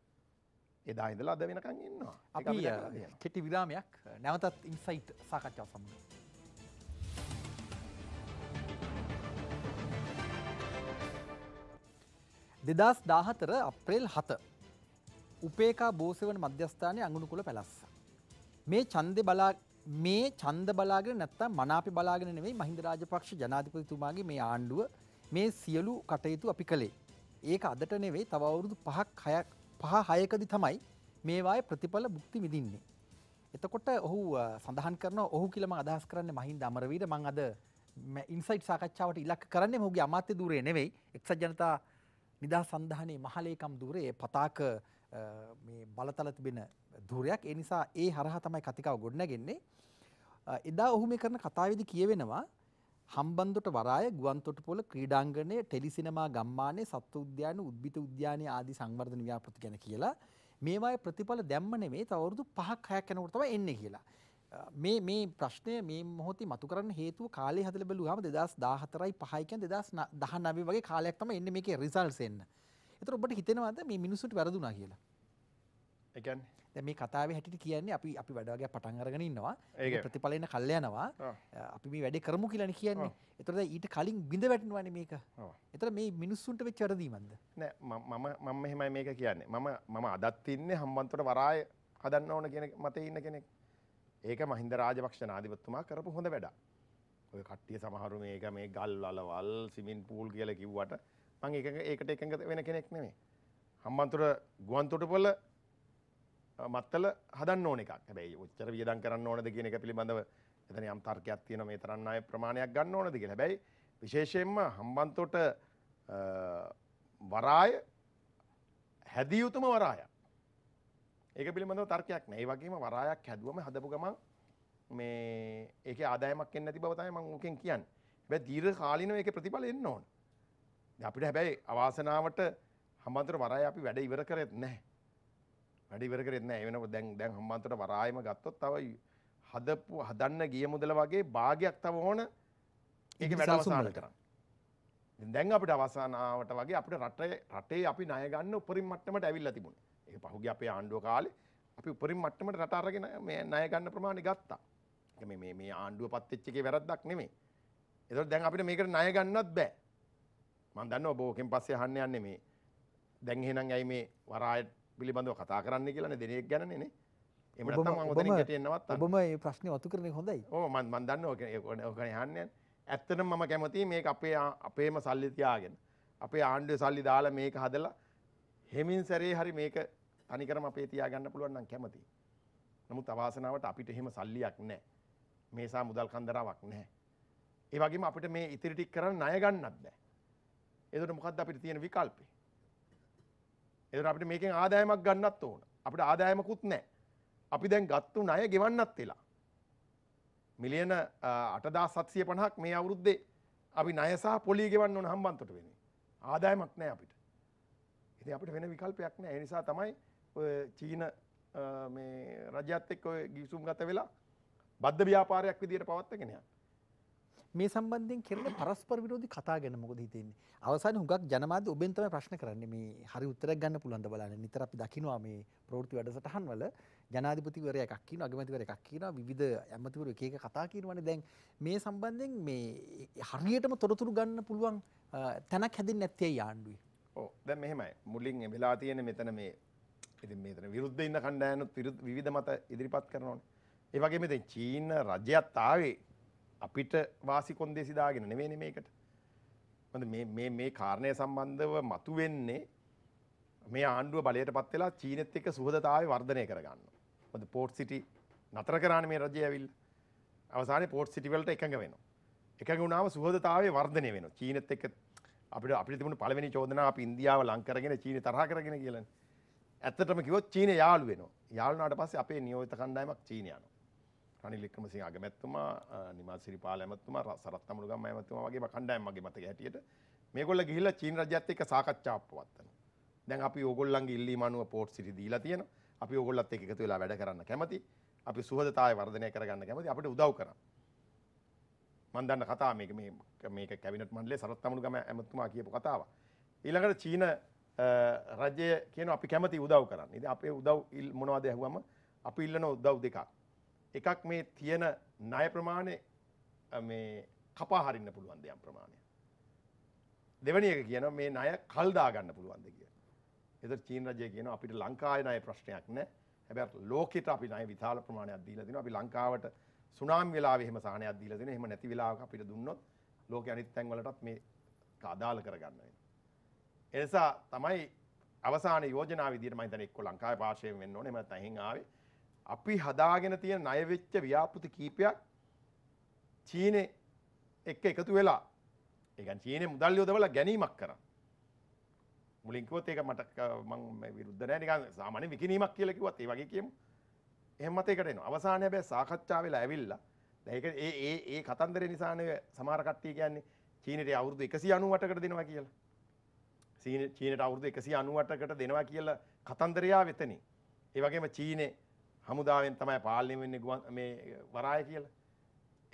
Speaker 2: එදා ඉඳලා අද වෙනකං ඉන්නවා අපි කෙටි විරාමයක්
Speaker 1: නැවතත් ඉන්සයිට් සාකච්ඡාව සම්බන්ධ. දෙදස් දාහතර අප්‍රේල් හත උපේකා බෝසවන මධ්‍යස්ථානය අගුණුකුල පැලස්ස. මේ චන්ද බලා මේ චන්ද බලාගෙන නැත්තා මනාපි බලාගෙන නෙවෙයි මහින්ද රාජපක්ෂ ජනාධිපතිතුමාගේ මේ ආණ්ඩුව මේ සියලු කටයුතු අපි කළේ. ඒක අදට නෙවෙයි තවවුරුදු පහක් හයක් පහ හයකදි තමයි මේවාය ප්‍රතිඵල බුක්ති විදින්නේ. එතකොට ඔහු සඳහන් කරන ඔහු කියලම අදහස් කරන්න මහින් දමරවීට මං අද ඉන්සයිට් සාකච්ඡාවට ඉලක් කරන්නේ හුගේ අමාත්‍ය දූරේ නෙවෙයි එක්සත් ජනතා නිදා සඳහනේ මහලේකම් දූරේ පතාක බලතල තිබෙන දූරයක් ඒ නිසා ඒ හරහා තමයි කතිකාව ගොඩනැගෙන්නේ. එදා ඔහු මේ කරන කතාවිදි කියවෙනවා හම්බන්තොට වරාය ගුවන්තොටුපොළ ක්‍රීඩාංගණය ටෙලිසිනමා ගම්මානයේ සත්තු උද්‍යාන උද්භිත උද්‍යානයේ ආදී සංවර්ධන ව්‍යාපෘති ගැන කියලා මේවායේ ප්‍රතිඵල දැම්ම නෙමෙයි තව අවුරුදු 5ක් 6ක් යනකොට තමයි එන්නේ කියලා. මේ මේ ප්‍රශ්නය මේ මොහොතේ මතු කරන්න හේතුව කාලේ හදලා බැලුවාම 2014යි 5යි කියන්නේ 2019 වගේ කාලයක් තමයි එන්නේ මේකේ රිසල්ට්ස් එන්න. ඒතර ඔබට හිතෙනවද මේ මිනිස්සුන්ට වැරදුනා කියලා? ඒ කියන්නේ දැ මේ කතාව හැටිට කියන්නේ අපි අපි වැඩගේ පටන් අරගෙන ඉන්නවා ඒ ප්‍රතිඵලන කල්යනවා අපි මේ වැඩ කරමු කියලන කියන්නේ එතොද ඊට කලින් බිඳ වැටනවාන මේක එතර මේ මිනිස්සුන්ට වෙච් අරදීමන්ද
Speaker 2: නෑ මම මම එහෙමයි මේක කියන්නේ මම මම අදත් ඉන්නේ හම්බන්තොට වරාය හදන්න ඕන කියෙන මත ඉන්න කෙනෙක් ඒක මහින්ද රාජපක්ෂ නාධිපත්තුමා කරපු හොඳ වැඩ ඔය කට්ටිය සමහරු මේක මේ ගල් අලවල් සිමින් පූල් කියල කිව්වට මං ඒක ඒකට එකඟ වෙන කෙනෙක් නෙමේ හම්බන්තුර ගුවන්තොට පොල මත්තල හදන්න ඕන එකක් හැබැයි උච්චර වියදම් කරන්න ඕනද කියන එක පිළිබඳව එතන යම් තර්කයක් තියෙනවා මේ තරම් අය ප්‍රමාණයක් ගන්න ඕනද කියලා. හැබැයි විශේෂයෙන්ම හම්බන්තොට වරාය හැදිය යුතුම වරායක්. ඒක පිළිබඳව තර්කයක් නෑ. ඒ වගේම වරායක් හැදුවම හදපු ගමන් මේ ඒකේ ආදායමක් එන්නේ නැති බව තමයි මම උකෙන් කියන්නේ. හැබැයි දීර්ඝ කාලිනව ඒකේ ප්‍රතිඵල එන්න ඕන. අපිට හැබැයි අවාසනාවට හම්බන්තොට වරාය අපි වැඩ ඉවර කරෙත් නැහැ. වැඩි ඉවර කරෙත් නැහැ. වෙනකොට දැන් දැන් හම්බන්තොට වරායම ගත්තොත් තව හදපු හදන්න ගිය මුදල වගේ භාගයක් තව ඕන ඒක වැඩ අවසන් කරන්න. දැන් අපිට අවසානාවට වගේ අපිට රටේ රටේ අපි ණය ගන්න උපරිම මට්ටමට ඇවිල්ලා තිබුණා. ඒක පහුගිය අපේ ආණ්ඩුව කාලේ අපි උපරිම මට්ටමට රට අරගෙන මේ ණය ගන්න ප්‍රමාණය ගත්තා. ඒක මේ මේ මේ ආණ්ඩුව පත් වෙච්ච එකේ වැරද්දක් නෙමෙයි. ඒතකොට දැන් අපිට මේකට ණය ගන්නවත් බෑ. මම දන්නවා ඔබ ඕකෙන් පස්සේ අහන්න යන්නේ මේ දැන් එහෙනම් ඇයි මේ වරායට පිළිබඳව කතා කරන්න කියලන දෙනෙක් ගැනනේ එමටනවත් ඔබම ප්‍රශ්නය වතු කරන හොඳයි ඕ මන් මන්දන්න ඕකන යන්න ඇත්තන මම කැමති මේ අපේ අපේම සල්ලිතියාගෙන අපේ ආණ්ඩුව සල්ලි දාලා මේක හදලා හෙමින් සැරේ හරි මේක තනිකරම අපේ තියාගන්න පුළුවන් නම් කැමති. නමුත් අවාසනාවට අපිට එහෙම සල්ලියක් නැහැ. මේසා මුදල් කන්දරාවක් නැහැ. ඒ වගේම අපිට මේ ඉතිරි ටික කරන්න ණය ගන්නත් බෑ. එතකොට මොකද්ද අපිට තියෙන විකල්පේ? එතන අපිට මේකෙන් ආදායමක් ගන්නත් ඕන. අපිට ආදායමකුත් නැහැ. අපි දැන් ගත්තු ණය ගෙවන්නත් වෙලා. මිලියන 8750ක් මේ අවුරුද්දේ අපි ණය සහ පොලී ගෙවන්න ඕන හම්බන්තොට වෙන්නේ. ආදායමක් නැහැ අපිට. ඉතින් අපිට වෙන විකල්පයක් නැහැ. ඒ නිසා තමයි ඔය චීන මේ රජයත් එක්ක ඔය ගිවිසුම් ගත වෙලා බද්ධ ව්‍යාපාරයක් විදිහට පවත්වාගෙන යන්නේ.
Speaker 1: මේ සම්බන්ධයෙන් කෙරෙන පරස්පර විරෝධී කතා ගැන මොකද හිතෙන්නේ අවසානයේ හුඟක් ජනමාධ්‍ය ඔබෙන් තමයි ප්‍රශ්න කරන්නේ මේ හරි උත්තරයක් ගන්න පුළුවන්ද බලන්න නිතර අපි දකිනවා මේ ප්‍රවෘත්ති වැඩසටහන් වල ජනාධිපතිවරය එකක් කියනවා අගමැතිවරය එකක් කියනවා විවිධ ඇමතිවරු එක එක කතා කියනවානේ දැන් මේ සම්බන්ධයෙන් මේ හරියටම තොරතුරු ගන්න පුළුවන් තැනක් හැදෙන්නේ නැත්තේ යාණ්ඩුවේ
Speaker 2: ඔව් දැන් මෙහෙමයි මුලින් වෙලා තියෙන මෙතන මේ ඉතින් මෙතන විරුද්ධ ඉන්න කණ්ඩායනුත් විවිධ මත ඉදිරිපත් කරනවානේ ඒ වගේ මෙතෙන් චීන රජයත් ආවේ අපිට වාසි කොන්දේසි දාගෙන නෙවෙයිනේ මේකට. මොකද මේ මේ මේ කාරණය සම්බන්ධව මතුවෙන්නේ මේ ආණ්ඩුව බලයටපත් වෙලා චීනෙත් එක්ක සුහදතාවය වර්ධනය කරගන්න. මොකද පෝර්ට් සිටි නතර කරානේ මේ රජය ඇවිල්ලා. අවසානයේ පෝර්ට් සිටි වලට එකඟ වෙනවා. එකඟ වුණාම සුහදතාවය වර්ධනය වෙනවා. චීනෙත් එක්ක අපිට අපිට තිබුණු පළවෙනි චෝදනාව අපි ඉන්දියාව ලං කරගෙන චීනේ තරහ කරගෙන කියලානේ. ඇත්තටම කිව්වොත් චීනේ යාළු වෙනවා. යාළුනාට පස්සේ අපේ නියෝජිත කණ්ඩායමක් චීනේ යනවා. රනිල් වික්‍රමසිංහ අගමැතිතුමා නිමාල් සිරිපාල ඇමතිතුමා සරත් අමුණුගම ඇමතිතුමා වගේ කණ්ඩායම් මගේ මතක හැටියට මේගොල්ලෝ ගිහිල්ලා චීන රජයත් එක්ක සාකච්ඡාවක් පවත්වනවා. දැන් අපි ඕගොල්ලන්ගේ ඉල්ලීම අනුව පෝට් සිටි දීලා තියෙනවා. අපි ඕගොල්ලත් එක්ක එකතු වෙලා වැඩ කරන්න කැමති. අපි සුහදතාවය වර්ධනය කරගන්න කැමති. අපිට උදව් කරන්න. මම දන්න කතාව මේක මේ මේක කැබිනට් මණ්ඩලයේ සරත් අමුණුගම ඇමතිතුමා කියපු කතාවක්. ඊළඟට චීන රජය කියන අපි කැමති උදව් කරන්න. ඉතින් අපේ උදව් මොනවද ඇහුවම අපි ඉල්ලන උදව් දෙකක්. එකක් මේ තියෙන ණය ප්‍රමාණය මේ කපා හරින්න පුළුවන් දෙයක් ප්‍රමාණය. දෙවැනි එක කියනවා මේ ණය කල් දා ගන්න පුළුවන් දෙ කියලා. ඒතර චීන රජය කියනවා අපිට ලංකාවේ ණය ප්‍රශ්නයක් නැහැ. හැබැයි ලෝකෙට අපි ණය විශාල ප්‍රමාණයක් දීලා තිනවා. අපි ලංකාවට සුනාමි වෙලාවේ එහෙම සහනයක් දීලා තිනවා. එහෙම නැති වෙලාවක අපිට දුන්නොත් ලෝකෙ අනිත් තැන් වලටත් මේ අදාළ කරගන්න වෙනවා. එනිසා තමයි අවසාන යෝජනාව විදිහට මම හිතන්නේ එක්ක ලංකාවේ පාර්ශවයෙන් වෙන්න ඕනේ. එහෙම නැත්නම් එහෙන් ආවේ අපි හදාගෙන තියෙන ණයවෙච්ච ව්‍යාපෘති කීපයක් චීනේ එක්ක එකතු වෙලා ඒ කියන්නේ චීනේ මුදල් යොදවලා ගැනීමක් කරා. මුලින් කිව්වොත් ඒක මට මම විරුද්ධ නෑ නිකන් සාමාන්‍ය විකිණීමක් කියලා කිව්වත් ඒ වගේ කියමු. එහෙම මතයකට එනවා. අවසානයේ හැබැයි සාකච්ඡා වෙලා ඇවිල්ලා දැන් ඒක ඒ ඒ ඒ කතන්දරේ නිසානේ සමහර කට්ටිය කියන්නේ චීනෙට අවුරුදු 198කට දෙනවා කියලා. චීනට අවුරුදු 198කට දෙනවා කියලා කතන්දරයා වෙතනේ. ඒ වගේම චීනේ හමුදාවෙන් තමයි පාලනය වෙන්නේ ගුවන් මේ වරාය කියලා.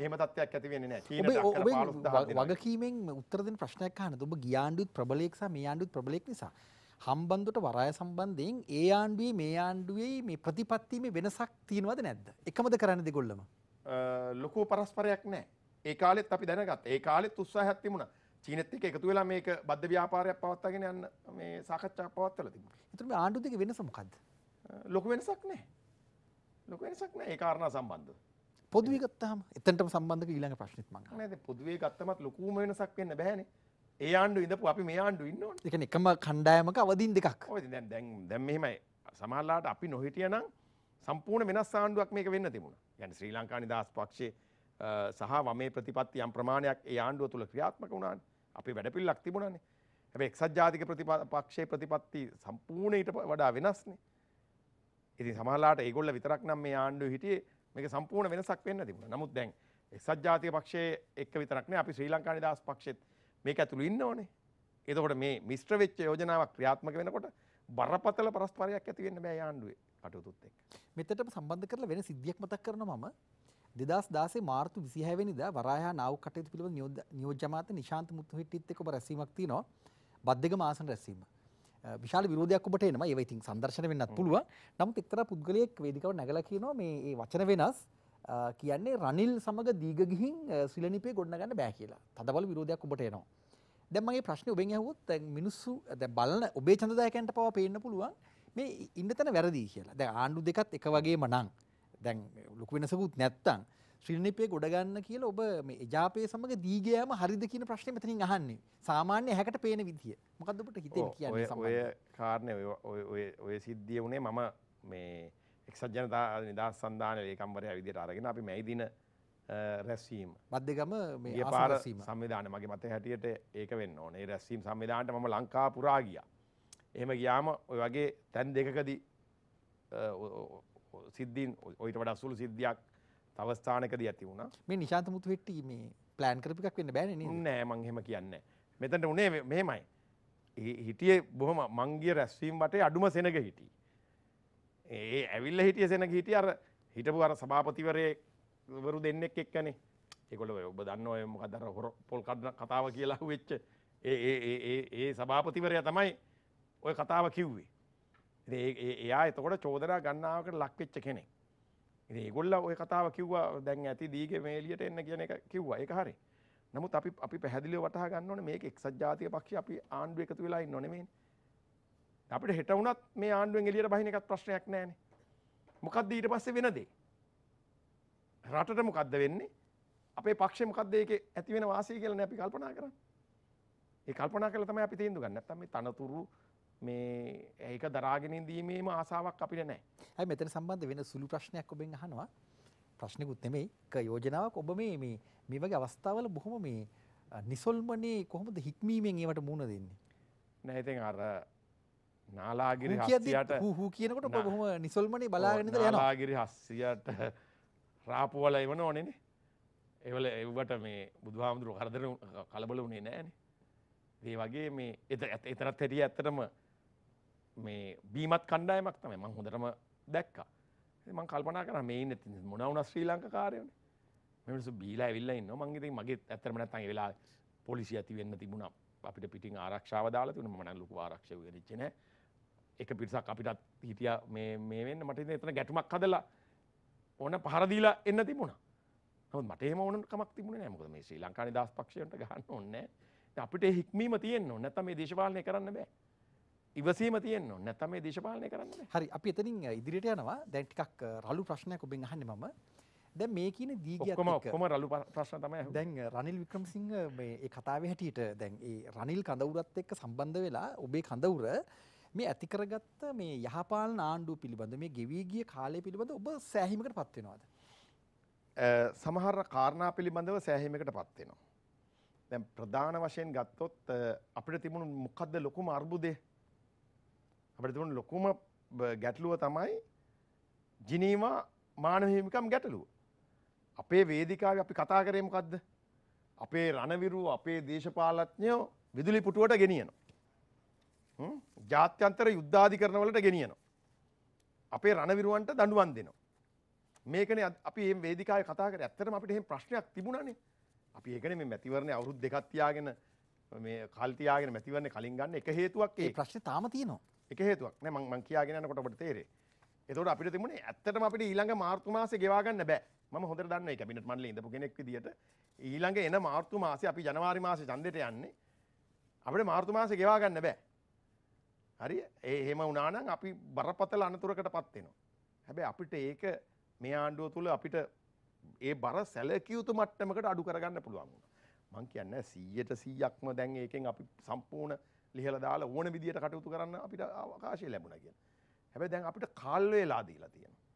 Speaker 2: එහෙම තත්ත්වයක් ඇති වෙන්නේ නැහැ. චීන දක්කන 15000
Speaker 1: වගකීමෙන් උත්තර දෙන ප්‍රශ්නයක් අහන්න. ඔබ ගිය ආණ්ඩුවෙත් ප්‍රබලයෙක් සහ මේ ආණ්ඩුවෙත් ප්‍රබලයෙක් නිසා හම්බන්දුට වරාය සම්බන්ධයෙන් ඒ ආණ්ඩුවේ මේ ආණ්ඩුවේ මේ ප්‍රතිපත්තියේ වෙනසක් තියෙනවද නැද්ද? එකමද කරන්නේ දෙගොල්ලම?
Speaker 2: ලොකු පරස්පරයක් නැහැ. ඒ කාලෙත් අපි දැනගත්තා. ඒ කාලෙත් උත්සාහයක් තිබුණා. චීනෙත් එක්ක එකතු වෙලා මේක බද්ධ ව්‍යාපාරයක් පවත්වාගෙන යන්න මේ සාකච්ඡාවක් පවත්වලා තිබුණා. ඒතර මේ ආණ්ඩු දෙකේ වෙනස මොකද්ද? ලොකු වෙනසක් නැහැ. ලොක වෙනසක් නෑ ඒ කාරණා සම්බන්ධව.
Speaker 1: පොදුවේ ගත්තාම එතනටම සම්බන්ධක ඊළඟ ප්‍රශ්නෙත් මං
Speaker 2: අහනවා. නේද පොදුවේ ගත්තමත් ලොකුම වෙනසක් වෙන්න බෑනේ. ඒ ආණ්ඩු ඉඳපු අපි මේ ආණ්ඩු ඉන්න ඕනේ.
Speaker 1: ඒ කියන්නේ එකම කණ්ඩායමක අවදින් දෙකක්.
Speaker 2: ඔය දැන් දැන් දැන් මෙහෙමයි සමහරලාට අපි නොහිටියනම් සම්පූර්ණ වෙනස් ආණ්ඩුවක් මේක වෙන්න තිබුණා. يعني ශ්‍රී ලංකා නිදහස් පක්ෂයේ සහ වමේ ප්‍රතිපත්ති යම් ප්‍රමාණයක් ඒ ආණ්ඩුව තුල ක්‍රියාත්මක වුණානේ. අපේ වැඩපිළිවෙලක් තිබුණානේ. හැබැයි එක්සත් ජාතික ප්‍රතිපක්ෂයේ ප්‍රතිපත්ති සම්පූර්ණ ඊට වඩා වෙනස්නේ. ඉතින් සමහරලාට ඒගොල්ල විතරක් නම් මේ ආණ්ඩුවේ හිටියේ මේක සම්පූර්ණ වෙනසක් වෙන්න තිබුණා. නමුත් දැන් එක්සත් ජාතික පක්ෂයේ එක්ක විතරක් නෙවෙයි අපි ශ්‍රී ලංකා නිදහස් පක්ෂෙත් මේක ඇතුළේ ඉන්න ඕනේ. එතකොට මේ මිශ්‍ර වෙච්ච යෝජනාවක් ක්‍රියාත්මක වෙනකොට බරපතල පරස්පරයක් ඇති වෙන්න බෑ ආණ්ඩුවේ කටයුතුත් එක්ක. මෙතනට
Speaker 1: සම්බන්ධ කරලා වෙන සිද්ධියක් මතක් කරනවා මම. 2016 මාර්තු 26 වෙනිදා වරායහා නාවු කටයුතු පිළිබඳ නියෝජ්‍ය අමාත්‍ය නිශාන්ත මුතුහෙට්ටිත් එක්ක ඔබ රැස්වීමක් තියෙනවා. බද්දගම ආසන රැස්වීම. විශාල විරෝධයක් ඔබට එනවා ඒව ඉතින් සංදර්ශන වෙන්නත් පුළුවන් නමුත් එක්තරා පුද්ගලයෙක් වේදිකාව නැගලා කියනවා මේ ඒ වචන වෙනස් කියන්නේ රනිල් සමග දීග ගිහින් ශ්‍රීලනිපේ ගොඩනගන්න බෑ කියලා තදබල විරෝධයක් ඔබට එනවා දැන් මගේ ප්‍රශ්නේ ඔබෙන් ඇහුවොත් දැන් මිනිස්සු දැන් බලන ඔබේ චන්දදායකයන්ට පවා පේන්න පුළුවන් මේ ඉන්න තැන වැරදි කියලා දැන් ආණ්ඩු දෙකත් එක වගේම නම් දැන් ලොකු වෙනසකුත් නැත්තම් ශ්‍රීණිපය ගොඩගන්න කියලා ඔබ මේ එජාපය සමග දීගයම හරිද කියන ප්‍රශ්නේ මෙතනින් අහන්නේ. සාමාන්‍ය හැකට පේන විදිය. මොකද්ද ඔබට හිතෙන්නේ කියන්නේ සම්බන්ධව? ඔය
Speaker 2: කාරණේ ඔය ඔය ඔය සිද්ධිය උනේ මම මේ එක්සත් ජනතා නිදහස් සන්ධානයේ ලේකම්වරයා විදියට අරගෙන අපි මේ දින රැස්වීම.
Speaker 1: බද්දගම මේ ආසන රැස්වීම.
Speaker 2: සංවිධානය මගේ මතය හැටියට ඒක වෙන්න ඕනේ. ඒ රැස්වීම සංවිධානයට මම ලංකා පුරා ගියා. එහෙම ගියාම ඔය වගේ තැන් දෙකකදී සිද්ධීන් ඔයිට වඩා සුළු සිද්ධියක් තවස්ථානකද ඇති වුණා මේ නිශාත මුතු හෙට්ටි මේ ප්ලෑන් කරපිකක් වෙන්න බෑන නෑ මංහෙම කියන්න මෙතට උනේ මෙහෙමයි හිටිය බොහොම මංගේ රැස්වීම් වටේ අඩුම සෙනක හිටි ඒ ඇවිල්ල හිටිය සෙන හිටිය අර හිටපු අර සභාපතිවරය වරු දෙන්නෙක් එක්කනේ එකොල ඔබ දන්න ඔය මොකදර හොර පොල් කඩන කතාව කියලා වෙච්ච ඒ සභාපතිවරය තමයි ඔය කතාව කිව්වේ එයා එතකොට චෝදනා ගන්නාවට ලක්වෙච්ච කෙනෙක් ඉතින් ඒගොල්ල ඔය කතාව කිව්වා දැන් ඇති දීගේ මේ එළියට එන්න කියන එක කිව්වා ඒක හරි. නමුත් අපි අපි පැහැදිලිව වටහා ගන්න ඕනේ මේක එක්සත් ජාතික පක්ෂය අපි ආණ්ඩුව එකතු වෙලා ඉන්න නෙමෙයිනේ. අපිට හෙට වුණත් මේ ආණ්ඩුවෙන් එළියට බහින එකත් ප්‍රශ්නයක් නෑනේ. මොකද්ද ඊට පස්සේ වෙන දේ? රටට මොකද්ද වෙන්නේ? අපේ පක්ෂේ මොකද්ද ඒකේ ඇති වෙන වාසිය කියලානේ අපි කල්පනා කරන්නේ. ඒ කල්පනා කරලා තමයි අපි තීන්දුව ගන්න. නැත්තම් මේ තනතුරු මේ ඒක දරාගෙනදීමේම ආසාවක් අපිට නෑ
Speaker 1: ඇයි මෙතන සම්බන්ධ වෙන සුළු ප්‍රශ්නයක් ඔබෙන් අහනවා ප්‍රශ්නකුත් නෙමෙයි එක යෝජනාවක් ඔබ මේ මේ මේ වගේ අවස්ථාවල බොහොම මේ නිසල්මනේ කොහොමද හික්මීමෙන් ඒවට මුණ දෙන්නේ
Speaker 2: නෑ ඉතින් අර නාලාගිරි හස්සියට හූ කියනකොට ඔබ බොහොම
Speaker 1: නිසල්මනේ බලාගෙන ඉඳලා යනවා
Speaker 2: නාලාගිරි හස්සියට රාපු වල එවන ඕනේනේ ඒවල එව්වට මේ බුදුහාමුදුරුවෝ කරදර කලබල වුණේ නෑනේ ඒ වගේ මේ එතරත් හැටිය ඇත්තටම මේ බීමත් කණ්ඩායමක් තමයි මං හොඳටම දැක්කා. මං කල්පනා කරා මේ ඉන්න ඉතින් මොන වුණා ශ්‍රී ලංකාකාරයෝනේ. මේ මිනිස්සු බීලා ඇවිල්ලා ඉන්නවා. මං ඉතින් මගේ ඇත්තටම නැත්තම් ඒ වෙලාවේ පොලිසිය ඇති වෙන්න තිබුණා. අපිට පිටින් ආරක්ෂාව දාලා තිබුණා. මම නම් ලොකු ආරක්ෂාව වෙරිච්චේ නැහැ. එක පිරිසක් අපිටත් හිටියා මේ මේ වෙන්න මට ඉතින් එතන ගැටුමක් හදලා ඕන පහර දීලා එන්න තිබුණා. නමුත් මට එහෙම ඕන කමක් තිබුණේ නැහැ. මොකද මේ ශ්‍රී ලංකාවේ දාස් පක්ෂයට ගහන්න ඕනේ නැහැ. අපිට හික්මීම තියෙන්න ඕනේ. නැත්තම් මේ දේශපාලනය කරන්න බෑ. ඉවසීම තියෙන් නැතම දේශපාලනය කරන්න හරි අපි එතනින් ඉදිරිට යනවා දැන්ටිකක් රලු ප්‍රශ්නයක් ඔබෙන් අහන්න මම දැ
Speaker 1: මේ කියන දීගම කොම රලු ප්‍රශ්න තමයි දැන් රනිල් වික්‍රම්සිංහ මේ කතාව හැටියට දැන් ඒ රනිල් කඳවුරත් එක්ක සම්බන්ධ වෙලා ඔබේ කඳවුර මේ ඇතිකරගත්ත මේ
Speaker 2: යහපාලන ආණ්ඩුව පිළිබඳ මේ ගෙවීගිය කාලය පිළිබඳ ඔබ සෑහිමකට පත්වෙනවාද සමහර කාරණා පිළිබඳව සෑහිමකට පත්වෙනවා දැන් ප්‍රධාන වශයෙන් ගත්තොත් අපිට තිබුණු මොකක්ද ලොකුම අර්බුදේ අපිට තිබුණු ලොකුම ගැටලුව තමයි ජිනීවා මානව හිමිකම් ගැටලුව. අපේ වේදිකාවේ අපි කතා කරේ මොකද්ද? අපේ රණවිරු අපේ දේශපාලඥයෝ විදුලි පුටුවට ගෙනියනවා. හ්ම් ජාත්‍යන්තර යුද්ධාධිකරණ වලට ගෙනියනවා. අපේ රණවිරුවන්ට දඬුවම් දෙනවා. මේකනේ අපි මේ වේදිකාවේ කතා කරේ. ඇත්තටම අපිට එහෙම ප්‍රශ්නයක් තිබුණානේ. අපි ඒකනේ මේ මැතිවරණේ අවුරුදු දෙකක් තියාගෙන මේ කල් තියාගෙන මැතිවරණේ කලින් ගන්න එක හේතුවක් ඒ ප්‍රශ්නේ තාම තියෙනවා. එක හේතුවක් නෑ මං කියාගෙන යනකොට ඔබට තේරේ. එතකොට අපිට තිබුණේ ඇත්තටම අපිට ඊළඟ මාර්තු මාසේ ගෙවා ගන්න බෑ. මම හොඳට දන්නවා ඒක කැබිනට් මණ්ඩලයේ ඉඳපු කෙනෙක් විදියට ඊළඟ එන මාර්තු මාසේ අපි ජනවාරි මාසේ ඡන්දෙට යන්නේ අපිට මාර්තු මාසේ ගෙවා ගන්න බෑ. හරි? ඒ එහෙම වුණා නම් අපි බරපතල අනතුරකටපත් වෙනවා. හැබැයි අපිට ඒක මේ ආණ්ඩුව තුළ අපිට ඒ බර සැලකිය යුතු මට්ටමකට අඩු කරගන්න පුළුවන් වුණා. මං කියන්නේ 100ට 100ක්ම දැන් ඒකෙන් අපි සම්පූර්ණ ලිහල දාලා ඕන විදිහට කටයුතු කරන්න අපිට අවකාශය ලැබුණා කියන. හැබැයි දැන් අපිට කාල වේලා දීලා තියෙනවා.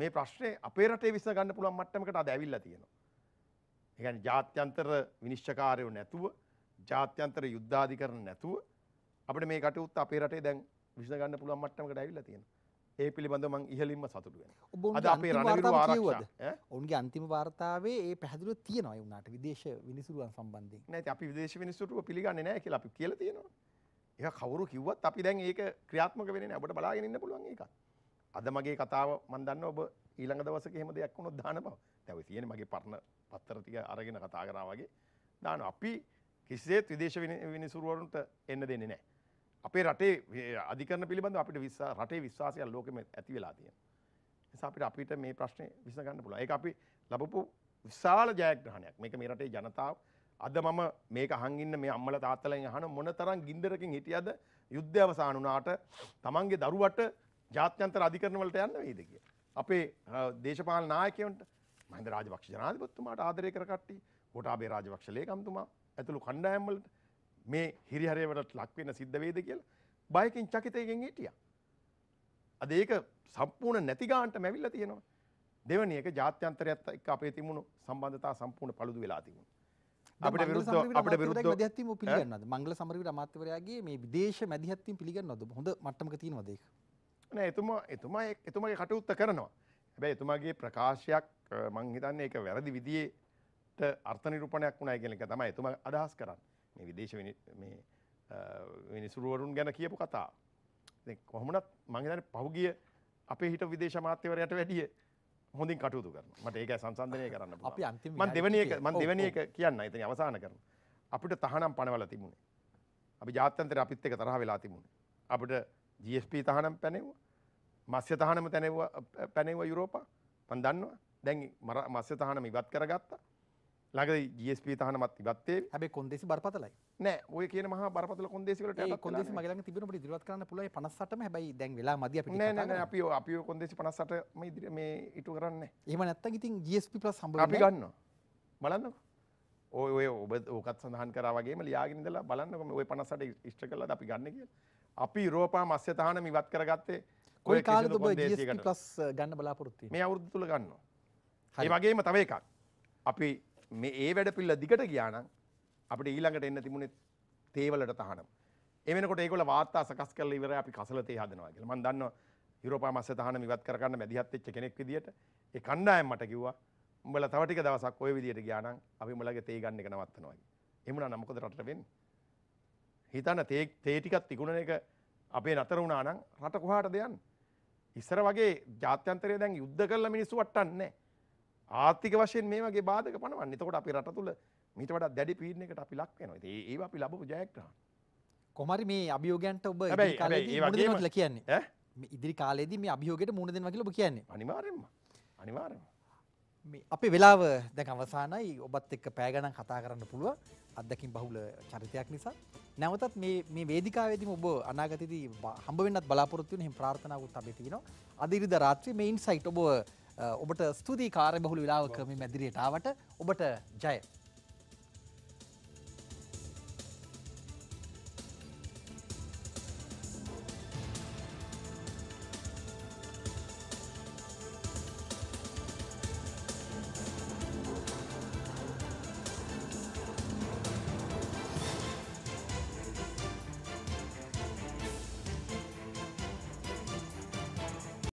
Speaker 2: මේ ප්‍රශ්නේ අපේ රටේ විසඳ ගන්න පුළුවන් මට්ටමකට අද ඇවිල්ලා තියෙනවා. ඒ කියන්නේ ජාත්‍යන්තර විනිශ්චයකාරයෝ නැතුව ජාත්‍යන්තර යුද්ධාධිකරණ නැතුව අපිට මේ කටයුත්ත අපේ රටේ දැන් විසඳ ගන්න පුළුවන් මට්ටමකට ඇවිල්ලා තියෙනවා. ඒ පිළිබඳව මම ඉහළින්ම සතුටු වෙනවා. අද අපේ රණවිරු ආරක්ෂා ඔවුන්ගේ අන්තිම
Speaker 1: වාර්තාවේ ඒ පැහැදිලිව තියෙනවා ඒ උනාට විදේශ විනිසුරුවන් සම්බන්ධයෙන්.
Speaker 2: නෑ ඉතින් අපි විදේශ විනිසුරුව පිළිගන්නේ නෑ කියලා අපි කියලා තියෙනවා. ඒක කවුරු කිව්වත් අපි දැන් ඒක ක්‍රියාත්මක වෙන්නේ නැහැ. ඔබට බලාගෙන ඉන්න පුළුවන් ඒකත්. අද මගේ කතාව මම දන්නවා ඔබ ඊළඟ දවසක එහෙම දෙයක් වුණොත් දාන බව. දැන් ඔය තියෙන්නේ මගේ පරණ පත්තර ටික අරගෙන කතා කරා වගේ දානවා. අපි කිසිසේත් විදේශ විනිසුරුවරුන්ට එන්න දෙන්නේ නැහැ. අපේ රටේ අධිකරණ පිළිබඳව අපිට විශ්වා රටේ විශ්වාසය ලෝකෙම ඇති වෙලා තියෙනවා. නිසා අපිට අපිට මේ ප්‍රශ්නේ විසඳ ගන්න පුළුවන්. ඒක අපි ලැබපු විශාල ජයග්‍රහණයක්. මේක මේ රටේ ජනතාව අද මම මේක හංගින්න මේ අම්මල තාත්තලෙන් අහන මොන තරම් ගින්දරකින් හිටියද යුද්ධ අවසන් වුණාට තමන්ගේ දරුවට ජාත්‍යන්තර අධිකරණ වලට යන්න වෙයිද කියලා. අපේ දේශපාලන නායකයන්ට මහින්ද රාජපක්ෂ ජනාධිපතිතුමාට ආදරය කර කට්ටිය, කොටාබේ රාජපක්ෂ ලේකම්තුමා ඇතුළු කණ්ඩායම් වලට මේ හිරිහැරේවට ලක් වෙන සිද්ධ වේද කියලා බයකින් චකිතයකින් හිටියා. අද ඒක සම්පූර්ණ නැති ගානට මැවිලා තියෙනවා. දෙවැනි එක ජාත්‍යන්තරයත් එක්ක අපේ තිබුණු සම්බන්ධතා සම්පූර්ණ paludu වෙලා තිබුණා.
Speaker 1: අපට විරුද්ධ අපට විරුද්ධ මැදිහත්වීම පිළිගන්නවද
Speaker 2: මංගල සමරවීර අමාත්‍යවරයාගේ මේ විදේශ මැදිහත්වීම පිළිගන්නවද හොඳ මට්ටමක තියෙනවද ඒක නෑ එතුමා එතුමා එතුමාගේ කටයුත්ත කරනවා හැබැයි එතුමාගේ ප්‍රකාශයක් මං හිතන්නේ ඒක වැරදි විදියට අර්ථ නිරූපණයක් වුණා කියන එක තමයි එතුමා අදහස් කරන්නේ මේ විදේශ මේ විනිසුරුවරුන් ගැන කියපු කතාව ඉතින් කොහොමනත් මං හිතන්නේ පහුගිය අපේ හිට විදේශ අමාත්‍යවරයාට වැඩිය හොඳින් කටයුතු කරන මට ඒක සංසන්ධනය කරන්න
Speaker 1: මන් දෙවනියක මන් දෙවනියක
Speaker 2: කියන්න ඉතින් අවසාන කරන අපිට තහනම් පනවල තිබුණේ අපි ජාත්‍යන්තර අපිත් එක තරහ වෙලා තිබුණේ අපිට GSP තහනම් පැනෙව්වා මස්්‍ය තහනම තැනෙව පැනෙව යුරෝපා පන් දන්නවා දැන් මස්්‍ය තහනම ඉවත් කරගත්තා ළඟ ජස්ප තහනමත් ඉවත්තේ හැබේ කොන්දෙසි බරපතලයි නෑ ඔය කියන මහ බරපතල කොන්දෙසිවලට කොන්දෙසි මගල තිබුණට ඉදිරිවත් කරන්න පුළුවන් 58ම හැබැයි දැන්
Speaker 1: වෙලා මදි අපිට නෑ නෑ අපි
Speaker 2: අපි කොන්දෙසි 58ම ඉදිරි මේ ඉටු කරන්නේ එහෙම නැත්තම් ඉතින් GSP ප්ලස් හම්බ අපි ගන්නවා බලන්නකෝ ඔය ඔය ඔබ ඕකත් සඳහන් කරා වගේම ලියාගෙන ඉඳලා බලන්නකෝ ඔය 58 ඉෂ්ට කළාද අපි ගන්න කියලා අපි යුරෝපා මත්ස්‍ය තහනම ඉවත් කරගත්තේ කොයි කාලෙද ඔබ GSP ප්ලස් ගන්න බලාපොරොත්තු වෙන්නේ මේ අවුරුදු තුල ගන්නවා ඒ වගේම තව එකක් අපි මේ ඒ වැඩ පිල්ල දිගට ගියානම් අපිට ඊළඟට එන්න තිබුණේ තේවලට තහනම්. ඒ වෙනකොට ඒගොල්ල වාර්තා සකස් කරලා ඉවරයි අපි කසල තේ හදනවා කියලා. මම දන්නවා යුරෝපා මස්ස තහනම් ඉවත් කරගන්න මැදිහත් වෙච්ච කෙනෙක් විදියට ඒ කණ්ඩායම මට කිව්වා උඹලා තව ටික දවසක් ওই විදියට ගියා නම් අපි උඹලගේ තේ ගන්න එක නවත්තනවා කියලා. එහෙම නම් මොකද රටට වෙන්නේ? හිතන්න තේ තේ ටිකක් තිකුණන එක අපේ නතර වුණා නම් රට කොහාටද යන්නේ? ඉස්සර වගේ ජාත්‍යන්තරය දැන් යුද්ධ කරලා මිනිස්සු වට්ටන්නේ නැහැ. ආර්ථික වශයෙන් මේ වගේ බාධක පනවන්නේ. එතකොට අපේ රට තුල මීට වඩා දැඩි පීඩනයකට අපි ලක් වෙනවා. ඉතින් ඒව අපි ලැබපු ජයග්‍රහණ. කොහමරි මේ අභියෝගයන්ට ඔබ ඉදිරි කාලේදී මුහුණ දෙනවා කියලා කියන්නේ. ඈ?
Speaker 1: ඉදිරි කාලේදී මේ අභියෝගයට මුහුණ දෙනවා කියලා ඔබ කියන්නේ. අනිවාර්යෙන්ම. අනිවාර්යෙන්ම. මේ අපේ වෙලාව දැන් අවසానයි. ඔබත් එක්ක පැය ගණන් කතා කරන්න පුළුවන්. අත්දැකීම් බහුල චරිතයක් නිසා. නැවතත් මේ මේ වේදිකාවේදීම ඔබ අනාගතයේදී හම්බ වෙන්නත් බලාපොරොත්තු වෙන හැම ප්‍රාර්ථනාවකුත් අපි තියෙනවා. අද ඉරිදා රාත්‍රියේ මේ ඉන්සයිට් ඔබ ඔබට ස්තුතියි කාර්ය බහුල වෙලාවක මේ මැදිරියට ආවට ඔබට ජය